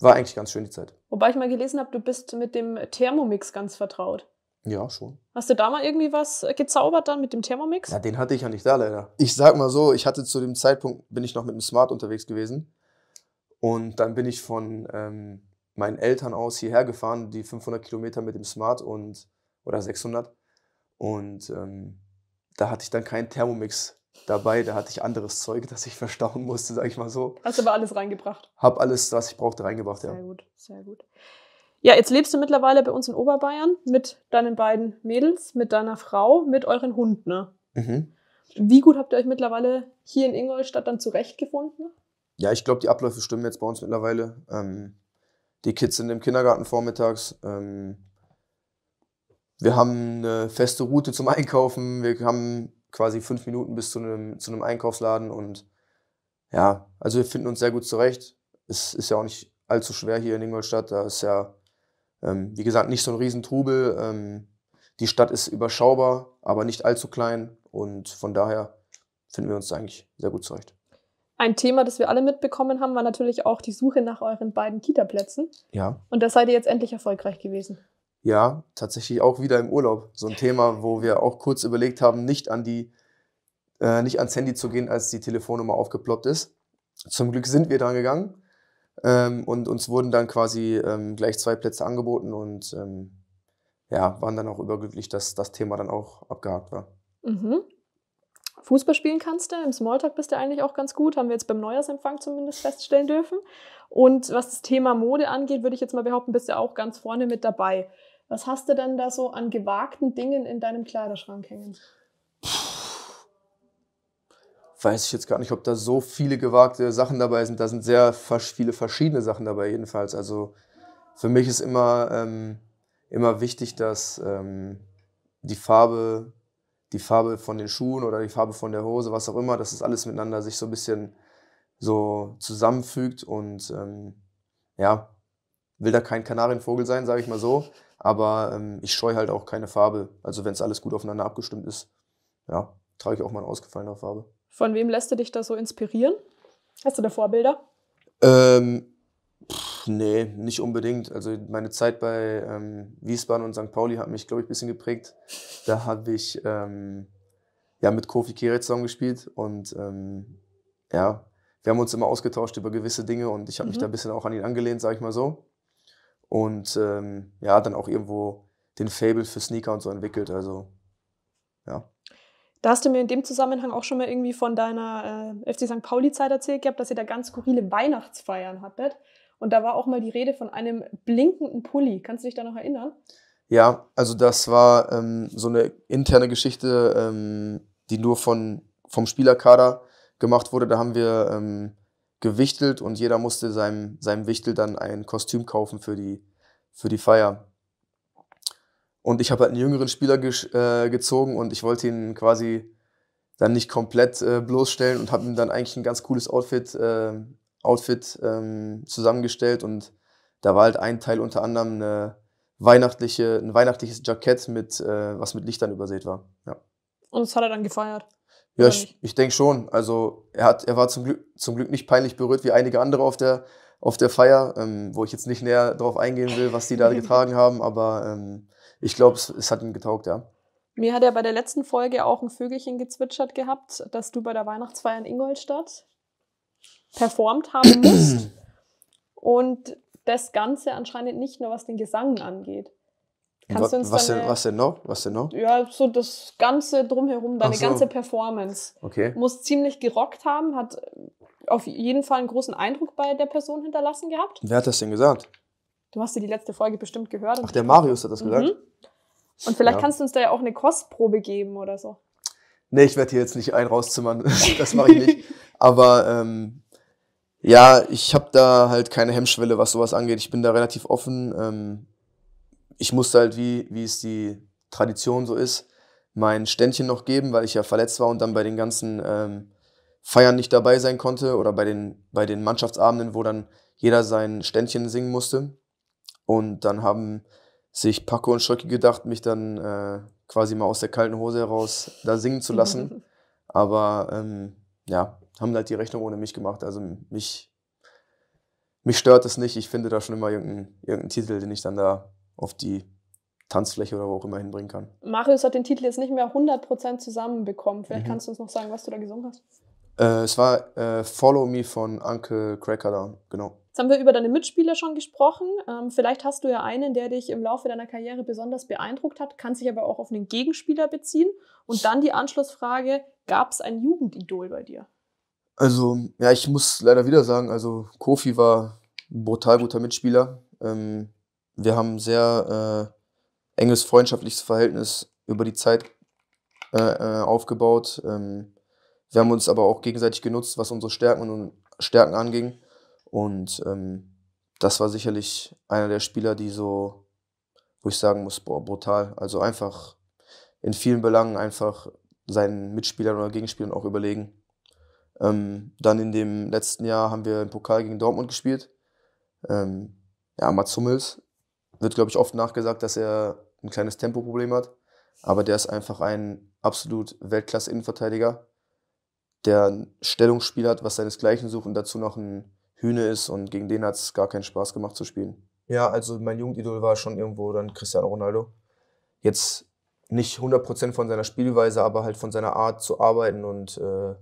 war eigentlich ganz schön die Zeit. Wobei ich mal gelesen habe, du bist mit dem Thermomix ganz vertraut. Ja, schon. Hast du da mal irgendwie was äh, gezaubert dann mit dem Thermomix? Ja, den hatte ich ja nicht da leider. Ich sag mal so, ich hatte zu dem Zeitpunkt, bin ich noch mit dem Smart unterwegs gewesen. Und dann bin ich von ähm, meinen Eltern aus hierher gefahren, die 500 Kilometer mit dem Smart und oder 600. Und ähm, da hatte ich dann keinen Thermomix dabei, da hatte ich anderes Zeug, das ich verstauen musste, sage ich mal so. Hast du aber alles reingebracht? Hab alles, was ich brauchte, reingebracht, ja. Sehr gut, sehr gut. Ja, jetzt lebst du mittlerweile bei uns in Oberbayern mit deinen beiden Mädels, mit deiner Frau, mit euren Hunden. Ne? Mhm. Wie gut habt ihr euch mittlerweile hier in Ingolstadt dann zurechtgefunden? Ja, ich glaube, die Abläufe stimmen jetzt bei uns mittlerweile. Ähm, die Kids sind im Kindergarten vormittags. Ähm, wir haben eine feste Route zum Einkaufen. Wir haben quasi fünf Minuten bis zu einem, zu einem Einkaufsladen und ja, also wir finden uns sehr gut zurecht. Es ist ja auch nicht allzu schwer hier in Ingolstadt. Da ist ja, ähm, wie gesagt, nicht so ein Riesentrubel. Ähm, die Stadt ist überschaubar, aber nicht allzu klein und von daher finden wir uns eigentlich sehr gut zurecht. Ein Thema, das wir alle mitbekommen haben, war natürlich auch die Suche nach euren beiden Kita-Plätzen. Ja. Und da seid ihr jetzt endlich erfolgreich gewesen. Ja, tatsächlich auch wieder im Urlaub. So ein Thema, wo wir auch kurz überlegt haben, nicht an die, äh, nicht ans Handy zu gehen, als die Telefonnummer aufgeploppt ist. Zum Glück sind wir dran gegangen ähm, und uns wurden dann quasi ähm, gleich zwei Plätze angeboten und ähm, ja, waren dann auch überglücklich, dass das Thema dann auch abgehakt war. Mhm. Fußball spielen kannst du, im Smalltalk bist du eigentlich auch ganz gut, haben wir jetzt beim Neujahrsempfang zumindest feststellen dürfen. Und was das Thema Mode angeht, würde ich jetzt mal behaupten, bist du auch ganz vorne mit dabei. Was hast du denn da so an gewagten Dingen in deinem Kleiderschrank hängen? Weiß ich jetzt gar nicht, ob da so viele gewagte Sachen dabei sind. Da sind sehr viele verschiedene Sachen dabei, jedenfalls. Also für mich ist immer, ähm, immer wichtig, dass ähm, die Farbe, die Farbe von den Schuhen oder die Farbe von der Hose, was auch immer, dass das alles miteinander sich so ein bisschen so zusammenfügt und ähm, ja, will da kein Kanarienvogel sein, sage ich mal so. Aber ähm, ich scheue halt auch keine Farbe. Also wenn es alles gut aufeinander abgestimmt ist, ja, trage ich auch mal eine ausgefallene Farbe. Von wem lässt du dich da so inspirieren? Hast du da Vorbilder? Ähm, pff, nee, nicht unbedingt. Also meine Zeit bei ähm, Wiesbaden und St. Pauli hat mich, glaube ich, ein bisschen geprägt. Da habe ich ähm, ja, mit Kofi Keret zusammen gespielt und ähm, ja, wir haben uns immer ausgetauscht über gewisse Dinge und ich habe mhm. mich da ein bisschen auch an ihn angelehnt, sage ich mal so und ähm, ja, dann auch irgendwo den Fable für Sneaker und so entwickelt. Also ja. Da hast du mir in dem Zusammenhang auch schon mal irgendwie von deiner äh, FC St. Pauli-Zeit erzählt gehabt, dass ihr da ganz skurrile Weihnachtsfeiern hattet. Und da war auch mal die Rede von einem blinkenden Pulli. Kannst du dich da noch erinnern? Ja, also das war ähm, so eine interne Geschichte, ähm, die nur von, vom Spielerkader gemacht wurde. Da haben wir ähm, gewichtelt und jeder musste seinem, seinem Wichtel dann ein Kostüm kaufen für die, für die Feier. Und ich habe halt einen jüngeren Spieler äh, gezogen und ich wollte ihn quasi dann nicht komplett äh, bloßstellen und habe ihm dann eigentlich ein ganz cooles Outfit, äh, Outfit ähm, zusammengestellt. Und da war halt ein Teil unter anderem eine weihnachtliche, ein weihnachtliches Jackett, mit, äh, was mit Lichtern übersät war. Ja. Und das hat er dann gefeiert? Ja, ich, ich denke schon. Also er hat, er war zum Glück, zum Glück nicht peinlich berührt wie einige andere auf der, auf der Feier, ähm, wo ich jetzt nicht näher darauf eingehen will, was die da getragen haben, aber ähm, ich glaube, es, es, hat ihm getaugt, ja. Mir hat er bei der letzten Folge auch ein Vögelchen gezwitschert gehabt, dass du bei der Weihnachtsfeier in Ingolstadt performt haben musst. Und das Ganze anscheinend nicht nur was den Gesang angeht. Kannst du uns was, deine, denn, was denn noch? Was denn noch? Ja, so das Ganze drumherum, deine so. ganze Performance. Okay. Muss ziemlich gerockt haben, hat äh, auf jeden Fall einen großen Eindruck bei der Person hinterlassen gehabt. Wer hat das denn gesagt? Du hast dir die letzte Folge bestimmt gehört. Ach, der Marius hat das mhm. gesagt. Und vielleicht ja. kannst du uns da ja auch eine Kostprobe geben oder so. Nee, ich werde hier jetzt nicht einen rauszimmern. das mache ich nicht. Aber ähm, ja, ich habe da halt keine Hemmschwelle, was sowas angeht. Ich bin da relativ offen. Ähm, ich musste halt, wie, wie es die Tradition so ist, mein Ständchen noch geben, weil ich ja verletzt war und dann bei den ganzen ähm, Feiern nicht dabei sein konnte oder bei den, bei den Mannschaftsabenden, wo dann jeder sein Ständchen singen musste. Und dann haben sich Paco und Schröcki gedacht, mich dann äh, quasi mal aus der kalten Hose heraus da singen zu lassen. Aber ähm, ja, haben halt die Rechnung ohne mich gemacht. Also mich, mich stört es nicht. Ich finde da schon immer irgendeinen, irgendeinen Titel, den ich dann da auf die Tanzfläche oder wo auch immer hinbringen kann. Marius hat den Titel jetzt nicht mehr 100% zusammenbekommen. Vielleicht mhm. kannst du uns noch sagen, was du da gesungen hast. Äh, es war äh, Follow Me von Uncle Crackerdown, genau. Jetzt haben wir über deine Mitspieler schon gesprochen. Ähm, vielleicht hast du ja einen, der dich im Laufe deiner Karriere besonders beeindruckt hat, kann sich aber auch auf einen Gegenspieler beziehen. Und dann die Anschlussfrage, gab es ein Jugendidol bei dir? Also, ja, ich muss leider wieder sagen, also Kofi war ein brutal guter Mitspieler. Ähm, wir haben ein sehr äh, enges freundschaftliches Verhältnis über die Zeit äh, äh, aufgebaut. Ähm, wir haben uns aber auch gegenseitig genutzt, was unsere Stärken und Stärken anging. Und ähm, das war sicherlich einer der Spieler, die so, wo ich sagen muss, boah, brutal. Also einfach in vielen Belangen einfach seinen Mitspielern oder Gegenspielern auch überlegen. Ähm, dann in dem letzten Jahr haben wir im Pokal gegen Dortmund gespielt. Ähm, ja, Mats Hummels wird, glaube ich, oft nachgesagt, dass er ein kleines Tempoproblem hat. Aber der ist einfach ein absolut Weltklasse-Innenverteidiger, der ein Stellungsspiel hat, was seinesgleichen sucht und dazu noch ein Hühne ist. Und gegen den hat es gar keinen Spaß gemacht zu spielen. Ja, also mein Jugendidol war schon irgendwo dann Cristiano Ronaldo. Jetzt nicht 100% von seiner Spielweise, aber halt von seiner Art zu arbeiten und, äh,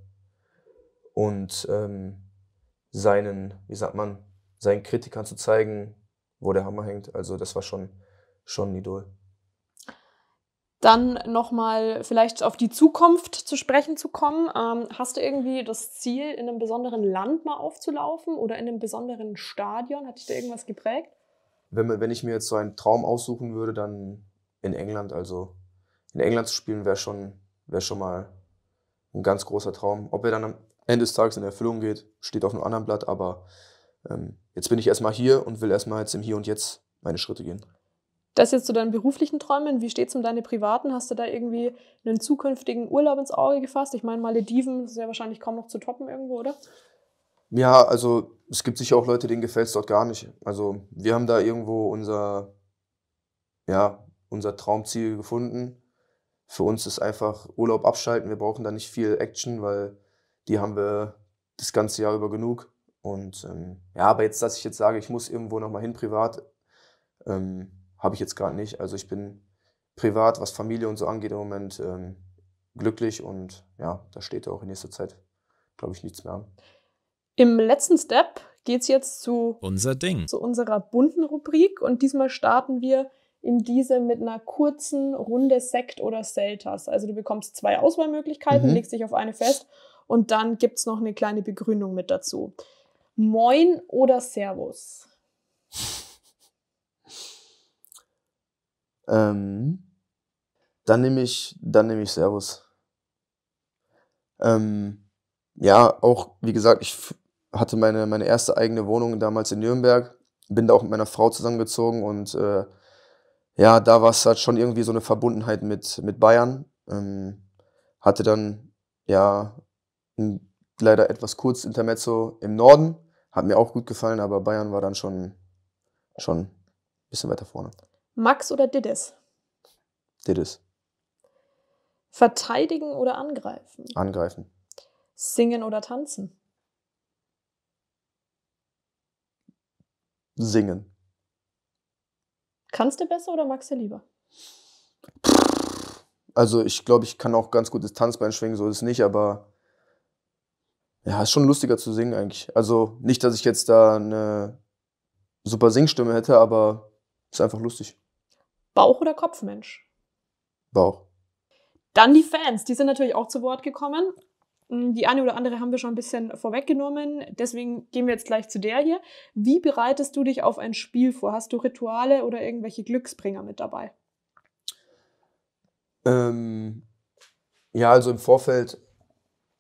und ähm, seinen, wie sagt man, seinen Kritikern zu zeigen, wo der Hammer hängt. Also das war schon, schon ein Idol. Dann nochmal vielleicht auf die Zukunft zu sprechen zu kommen. Ähm, hast du irgendwie das Ziel, in einem besonderen Land mal aufzulaufen oder in einem besonderen Stadion? Hat dich da irgendwas geprägt? Wenn, wenn ich mir jetzt so einen Traum aussuchen würde, dann in England. Also in England zu spielen wäre schon, wär schon mal ein ganz großer Traum. Ob er dann am Ende des Tages in Erfüllung geht, steht auf einem anderen Blatt, aber ähm, jetzt bin ich erstmal hier und will erstmal jetzt im Hier und Jetzt meine Schritte gehen. Das jetzt zu deinen beruflichen Träumen. Wie steht es um deine privaten? Hast du da irgendwie einen zukünftigen Urlaub ins Auge gefasst? Ich meine, Malediven ist ja wahrscheinlich kaum noch zu toppen irgendwo, oder? Ja, also es gibt sicher auch Leute, denen gefällt es dort gar nicht. Also wir haben da irgendwo unser, ja, unser Traumziel gefunden. Für uns ist einfach Urlaub abschalten. Wir brauchen da nicht viel Action, weil die haben wir das ganze Jahr über genug. Und ähm, ja, aber jetzt, dass ich jetzt sage, ich muss irgendwo nochmal hin privat, ähm, habe ich jetzt gerade nicht. Also ich bin privat, was Familie und so angeht im Moment, ähm, glücklich und ja, da steht auch in nächster Zeit, glaube ich, nichts mehr an. Im letzten Step geht es jetzt zu, Unser Ding. zu unserer bunten Rubrik und diesmal starten wir in diese mit einer kurzen Runde Sekt oder Seltas. Also du bekommst zwei Auswahlmöglichkeiten, mhm. legst dich auf eine fest und dann gibt es noch eine kleine Begründung mit dazu. Moin oder Servus? Ähm, dann nehme ich, dann ich Servus. Ähm, ja, auch wie gesagt, ich hatte meine, meine erste eigene Wohnung damals in Nürnberg, bin da auch mit meiner Frau zusammengezogen und äh, ja, da war es halt schon irgendwie so eine Verbundenheit mit, mit Bayern. Ähm, hatte dann ja ein, leider etwas kurz Intermezzo im Norden, hat mir auch gut gefallen, aber Bayern war dann schon, schon ein bisschen weiter vorne. Max oder Diddes? Diddes. Verteidigen oder angreifen? Angreifen. Singen oder tanzen? Singen. Kannst du besser oder magst du lieber? Also ich glaube, ich kann auch ganz gut das Tanzbein schwingen, so ist es nicht, aber ja, ist schon lustiger zu singen eigentlich. Also nicht, dass ich jetzt da eine super Singstimme hätte, aber ist einfach lustig. Bauch oder Kopfmensch? Bauch. Dann die Fans, die sind natürlich auch zu Wort gekommen. Hm, die eine oder andere haben wir schon ein bisschen vorweggenommen. Deswegen gehen wir jetzt gleich zu der hier. Wie bereitest du dich auf ein Spiel vor? Hast du Rituale oder irgendwelche Glücksbringer mit dabei? Ähm, ja, also im Vorfeld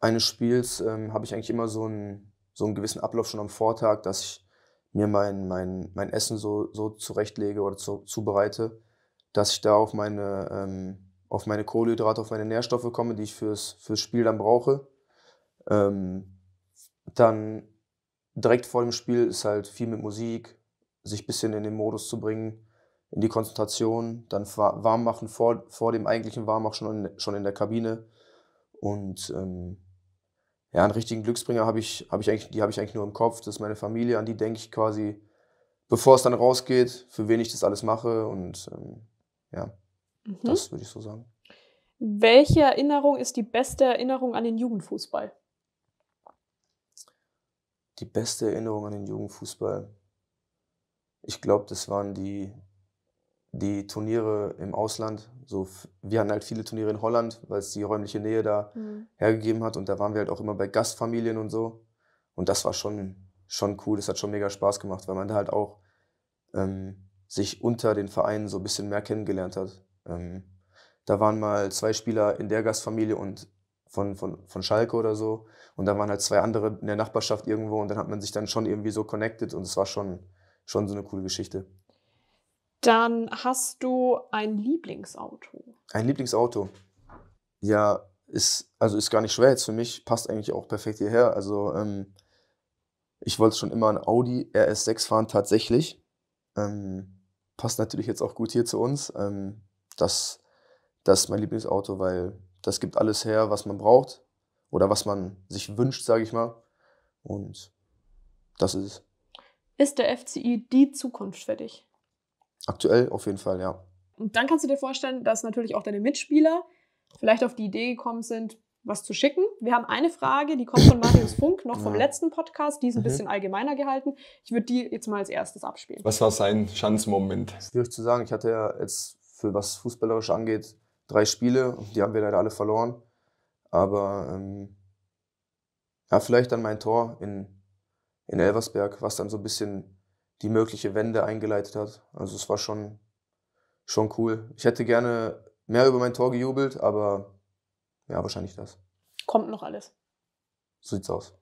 eines Spiels ähm, habe ich eigentlich immer so einen, so einen gewissen Ablauf schon am Vortag, dass ich mir mein, mein, mein Essen so, so zurechtlege oder zu, zubereite, dass ich da auf meine, ähm, auf meine Kohlenhydrate, auf meine Nährstoffe komme, die ich fürs, fürs Spiel dann brauche. Ähm, dann direkt vor dem Spiel ist halt viel mit Musik, sich ein bisschen in den Modus zu bringen, in die Konzentration, dann warm machen vor, vor dem eigentlichen Warm auch schon in, schon in der Kabine. Und ähm, ja, einen richtigen Glücksbringer habe ich, habe ich eigentlich, die habe ich eigentlich nur im Kopf. Das ist meine Familie, an die denke ich quasi, bevor es dann rausgeht, für wen ich das alles mache. Und ähm, ja, mhm. das würde ich so sagen. Welche Erinnerung ist die beste Erinnerung an den Jugendfußball? Die beste Erinnerung an den Jugendfußball. Ich glaube, das waren die die Turniere im Ausland, so wir hatten halt viele Turniere in Holland, weil es die räumliche Nähe da mhm. hergegeben hat und da waren wir halt auch immer bei Gastfamilien und so und das war schon schon cool, das hat schon mega Spaß gemacht, weil man da halt auch ähm, sich unter den Vereinen so ein bisschen mehr kennengelernt hat. Ähm, da waren mal zwei Spieler in der Gastfamilie und von, von, von Schalke oder so. Und da waren halt zwei andere in der Nachbarschaft irgendwo und dann hat man sich dann schon irgendwie so connected und es war schon, schon so eine coole Geschichte. Dann hast du ein Lieblingsauto. Ein Lieblingsauto. Ja, ist, also ist gar nicht schwer jetzt für mich, passt eigentlich auch perfekt hierher. Also ähm, ich wollte schon immer ein Audi RS6 fahren, tatsächlich. Ähm, passt natürlich jetzt auch gut hier zu uns. Ähm, das, das ist mein Lieblingsauto, weil das gibt alles her, was man braucht oder was man sich wünscht, sage ich mal. Und das ist es. Ist der FCI die Zukunft für dich? Aktuell auf jeden Fall, ja. Und dann kannst du dir vorstellen, dass natürlich auch deine Mitspieler vielleicht auf die Idee gekommen sind, was zu schicken. Wir haben eine Frage, die kommt von Marius Funk, noch ja. vom letzten Podcast, die ist ein mhm. bisschen allgemeiner gehalten. Ich würde die jetzt mal als erstes abspielen. Was war sein Schanzmoment? Schwierig zu sagen. Ich hatte ja jetzt, für was fußballerisch angeht, drei Spiele. Die haben wir leider alle verloren. Aber ähm, ja, vielleicht dann mein Tor in, in Elversberg, was dann so ein bisschen die mögliche Wende eingeleitet hat. Also es war schon, schon cool. Ich hätte gerne mehr über mein Tor gejubelt, aber ja, wahrscheinlich das. Kommt noch alles. So sieht's aus.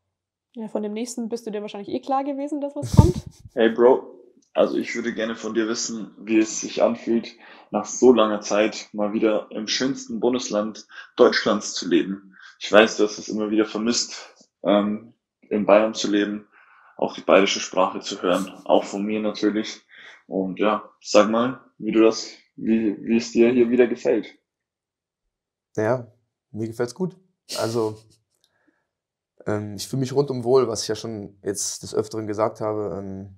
Ja, von dem nächsten bist du dir wahrscheinlich eh klar gewesen, dass was kommt. Hey Bro, also ich würde gerne von dir wissen, wie es sich anfühlt, nach so langer Zeit mal wieder im schönsten Bundesland Deutschlands zu leben. Ich weiß, du hast es immer wieder vermisst, ähm, in Bayern zu leben auch die bayerische Sprache zu hören, auch von mir natürlich. Und ja, sag mal, wie du das, wie, wie es dir hier wieder gefällt. Ja, mir gefällt es gut. Also ähm, ich fühle mich rundum wohl, was ich ja schon jetzt des Öfteren gesagt habe. Ähm,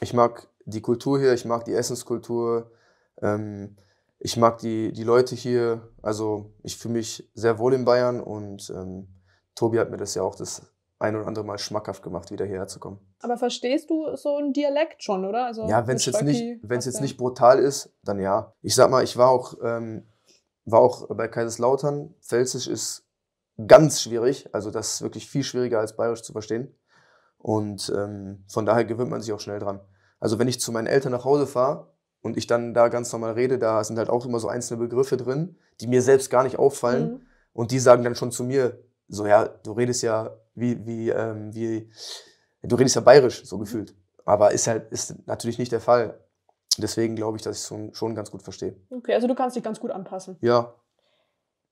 ich mag die Kultur hier, ich mag die Essenskultur, ähm, ich mag die, die Leute hier. Also ich fühle mich sehr wohl in Bayern und ähm, Tobi hat mir das ja auch das ein oder andere Mal schmackhaft gemacht, wieder hierher zu kommen. Aber verstehst du so einen Dialekt schon, oder? Also ja, wenn es jetzt, nicht, wenn's jetzt nicht brutal ist, dann ja. Ich sag mal, ich war auch, ähm, war auch bei Kaiserslautern. Pfälzisch ist ganz schwierig. Also das ist wirklich viel schwieriger als Bayerisch zu verstehen. Und ähm, von daher gewöhnt man sich auch schnell dran. Also wenn ich zu meinen Eltern nach Hause fahre und ich dann da ganz normal rede, da sind halt auch immer so einzelne Begriffe drin, die mir selbst gar nicht auffallen. Mhm. Und die sagen dann schon zu mir, so ja, du redest ja wie, wie, ähm, wie, du redest ja bayerisch, so mhm. gefühlt. Aber ist halt, ist natürlich nicht der Fall. Deswegen glaube ich, dass ich es schon, schon ganz gut verstehe. Okay, also du kannst dich ganz gut anpassen. Ja.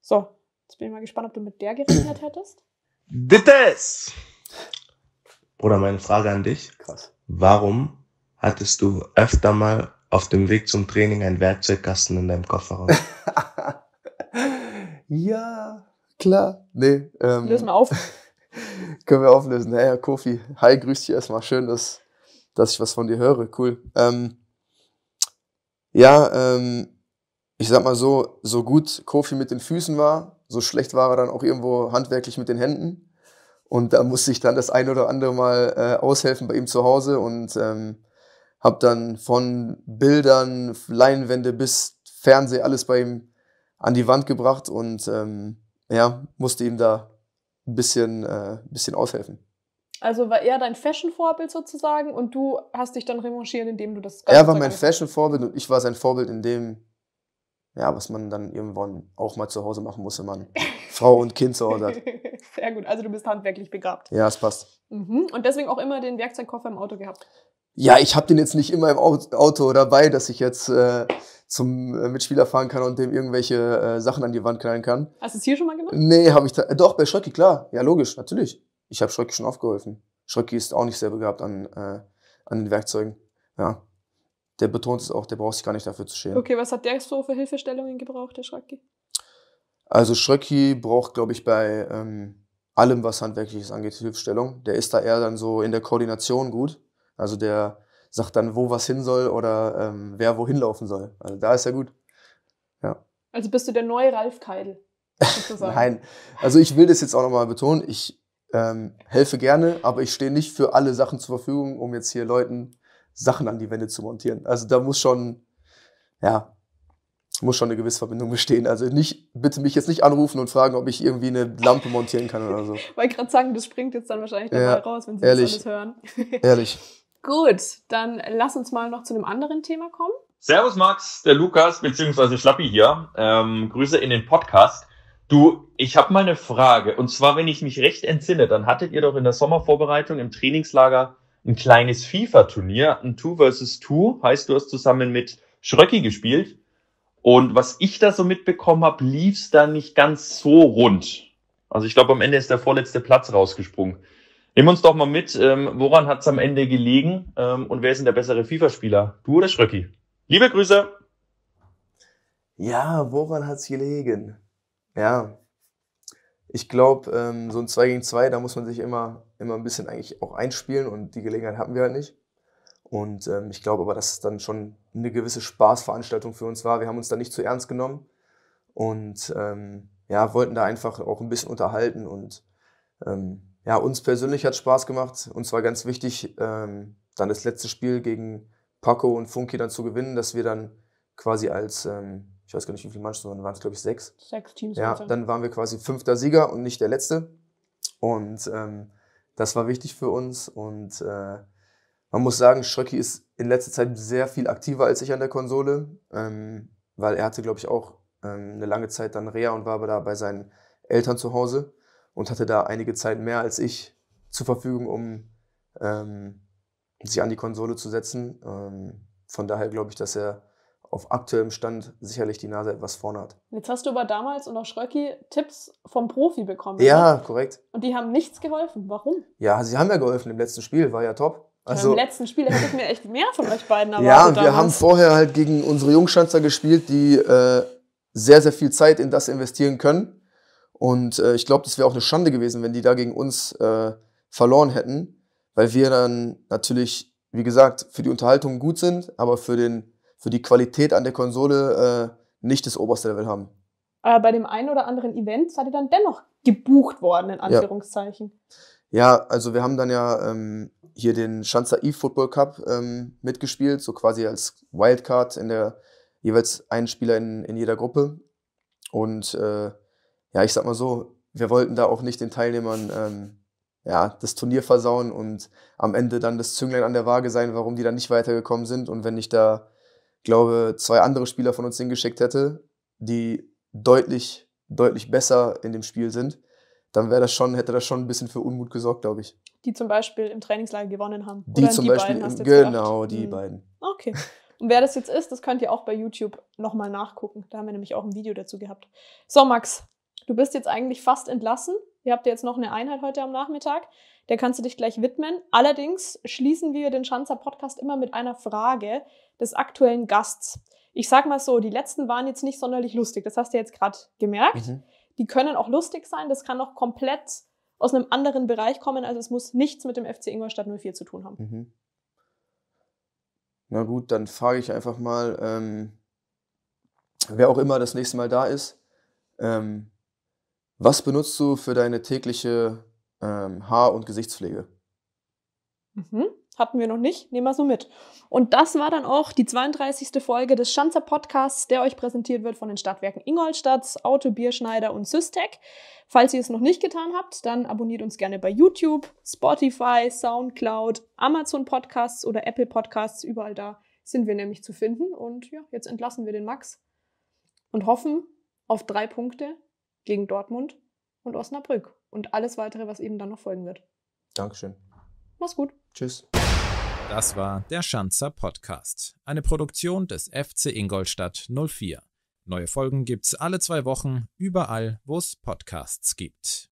So, jetzt bin ich mal gespannt, ob du mit der gerechnet hättest. Dittes! Oder meine Frage an dich. Krass. Warum hattest du öfter mal auf dem Weg zum Training einen Werkzeugkasten in deinem Kofferraum? ja, klar. Nee. Ähm, Löse mal auf. können wir auflösen. Naja, Kofi, hi, grüß dich erstmal. Schön, dass, dass ich was von dir höre. Cool. Ähm, ja, ähm, ich sag mal so, so gut Kofi mit den Füßen war, so schlecht war er dann auch irgendwo handwerklich mit den Händen. Und da musste ich dann das ein oder andere Mal äh, aushelfen bei ihm zu Hause und ähm, habe dann von Bildern, Leinwände bis Fernseher alles bei ihm an die Wand gebracht und ähm, ja, musste ihm da ein bisschen, äh, bisschen aushelfen. Also war er dein Fashion-Vorbild sozusagen und du hast dich dann revanchiert, indem du das Ganze Er war mein Fashion-Vorbild und ich war sein Vorbild in dem, ja, was man dann irgendwann auch mal zu Hause machen muss, wenn man Frau und Kind zu Hause hat. Sehr gut, also du bist handwerklich begabt. Ja, es passt. Mhm. Und deswegen auch immer den Werkzeugkoffer im Auto gehabt. Ja, ich habe den jetzt nicht immer im Auto dabei, dass ich jetzt äh, zum äh, Mitspieler fahren kann und dem irgendwelche äh, Sachen an die Wand knallen kann. Hast du es hier schon mal gemacht? Nee, habe ich da, äh, doch bei Schröcki, klar. Ja, logisch, natürlich. Ich habe Schröcki schon aufgeholfen. Schröcki ist auch nicht selber gehabt an, äh, an den Werkzeugen. Ja. Der betont es auch, der braucht sich gar nicht dafür zu schämen. Okay, was hat der so für Hilfestellungen gebraucht, der Schröcki? Also Schröcki braucht, glaube ich, bei ähm, allem, was handwerkliches angeht, Hilfestellung. Der ist da eher dann so in der Koordination gut. Also der sagt dann, wo was hin soll oder ähm, wer wohin laufen soll. Also da ist er gut. Ja. Also bist du der neue Ralf Keidel? Nein, also ich will das jetzt auch nochmal betonen. Ich ähm, helfe gerne, aber ich stehe nicht für alle Sachen zur Verfügung, um jetzt hier Leuten Sachen an die Wände zu montieren. Also da muss schon, ja, muss schon eine gewisse Verbindung bestehen. Also nicht, bitte mich jetzt nicht anrufen und fragen, ob ich irgendwie eine Lampe montieren kann oder so. Weil gerade sagen, das springt jetzt dann wahrscheinlich dabei raus, wenn sie ehrlich, das alles hören. ehrlich. Gut, dann lass uns mal noch zu einem anderen Thema kommen. Servus Max, der Lukas bzw. Schlappi hier. Ähm, Grüße in den Podcast. Du, ich habe mal eine Frage. Und zwar, wenn ich mich recht entsinne, dann hattet ihr doch in der Sommervorbereitung im Trainingslager ein kleines FIFA-Turnier, ein Two vs. Two. Heißt, du hast zusammen mit Schröcki gespielt. Und was ich da so mitbekommen habe, lief's da nicht ganz so rund. Also ich glaube, am Ende ist der vorletzte Platz rausgesprungen. Nimm uns doch mal mit, ähm, woran hat es am Ende gelegen ähm, und wer ist denn der bessere FIFA-Spieler? Du oder Schröcki? Liebe Grüße! Ja, woran hat es gelegen? Ja, ich glaube, ähm, so ein 2 gegen 2, da muss man sich immer, immer ein bisschen eigentlich auch einspielen und die Gelegenheit hatten wir halt nicht. Und ähm, ich glaube aber, dass es dann schon eine gewisse Spaßveranstaltung für uns war. Wir haben uns da nicht zu ernst genommen und ähm, ja, wollten da einfach auch ein bisschen unterhalten und ähm, ja, uns persönlich hat Spaß gemacht. und zwar ganz wichtig, ähm, dann das letzte Spiel gegen Paco und Funky dann zu gewinnen, dass wir dann quasi als, ähm, ich weiß gar nicht, wie viele Mannschaften waren, waren es glaube ich sechs. Sechs Teams. Ja, dann waren wir quasi fünfter Sieger und nicht der letzte. Und ähm, das war wichtig für uns. Und äh, man muss sagen, Schröcki ist in letzter Zeit sehr viel aktiver als ich an der Konsole, ähm, weil er hatte, glaube ich, auch ähm, eine lange Zeit dann Reha und war aber da bei seinen Eltern zu Hause und hatte da einige Zeit mehr als ich zur Verfügung, um ähm, sich an die Konsole zu setzen. Ähm, von daher glaube ich, dass er auf aktuellem Stand sicherlich die Nase etwas vorne hat. Jetzt hast du aber damals und auch Schröcki Tipps vom Profi bekommen. Ja, oder? korrekt. Und die haben nichts geholfen. Warum? Ja, sie haben ja geholfen im letzten Spiel, war ja top. Also, Im letzten Spiel hätte ich mir echt mehr von euch beiden erwartet. Ja, und wir haben vorher halt gegen unsere Jungschanzer gespielt, die äh, sehr, sehr viel Zeit in das investieren können. Und äh, ich glaube, das wäre auch eine Schande gewesen, wenn die da gegen uns äh, verloren hätten, weil wir dann natürlich, wie gesagt, für die Unterhaltung gut sind, aber für, den, für die Qualität an der Konsole äh, nicht das oberste Level haben. Aber bei dem einen oder anderen Event seid ihr dann dennoch gebucht worden, in Anführungszeichen. Ja, ja also wir haben dann ja ähm, hier den Schanzer E-Football Cup ähm, mitgespielt, so quasi als Wildcard in der jeweils einen Spieler in, in jeder Gruppe. Und äh, ja, ich sag mal so, wir wollten da auch nicht den Teilnehmern ähm, ja, das Turnier versauen und am Ende dann das Zünglein an der Waage sein, warum die dann nicht weitergekommen sind. Und wenn ich da, glaube zwei andere Spieler von uns hingeschickt hätte, die deutlich, deutlich besser in dem Spiel sind, dann wäre das schon, hätte das schon ein bisschen für Unmut gesorgt, glaube ich. Die zum Beispiel im Trainingslager gewonnen haben. Die Oder zum die Beispiel, beiden, im, genau, die hm. beiden. Okay. Und wer das jetzt ist, das könnt ihr auch bei YouTube nochmal nachgucken. Da haben wir nämlich auch ein Video dazu gehabt. So, Max, Du bist jetzt eigentlich fast entlassen. Ihr habt jetzt noch eine Einheit heute am Nachmittag. Der kannst du dich gleich widmen. Allerdings schließen wir den Schanzer Podcast immer mit einer Frage des aktuellen Gasts. Ich sag mal so, die letzten waren jetzt nicht sonderlich lustig. Das hast du jetzt gerade gemerkt. Mhm. Die können auch lustig sein. Das kann auch komplett aus einem anderen Bereich kommen. Also es muss nichts mit dem FC Ingolstadt 04 zu tun haben. Mhm. Na gut, dann frage ich einfach mal, ähm, wer auch immer das nächste Mal da ist. Ähm, was benutzt du für deine tägliche ähm, Haar- und Gesichtspflege? Mhm. Hatten wir noch nicht, nehmen wir so mit. Und das war dann auch die 32. Folge des Schanzer Podcasts, der euch präsentiert wird von den Stadtwerken Ingolstadt, Auto, Bierschneider und Systec. Falls ihr es noch nicht getan habt, dann abonniert uns gerne bei YouTube, Spotify, Soundcloud, Amazon Podcasts oder Apple Podcasts. Überall da sind wir nämlich zu finden. Und ja, jetzt entlassen wir den Max und hoffen auf drei Punkte gegen Dortmund und Osnabrück und alles weitere, was eben dann noch folgen wird. Dankeschön. Mach's gut. Tschüss. Das war der Schanzer Podcast, eine Produktion des FC Ingolstadt 04. Neue Folgen gibt's alle zwei Wochen, überall, wo es Podcasts gibt.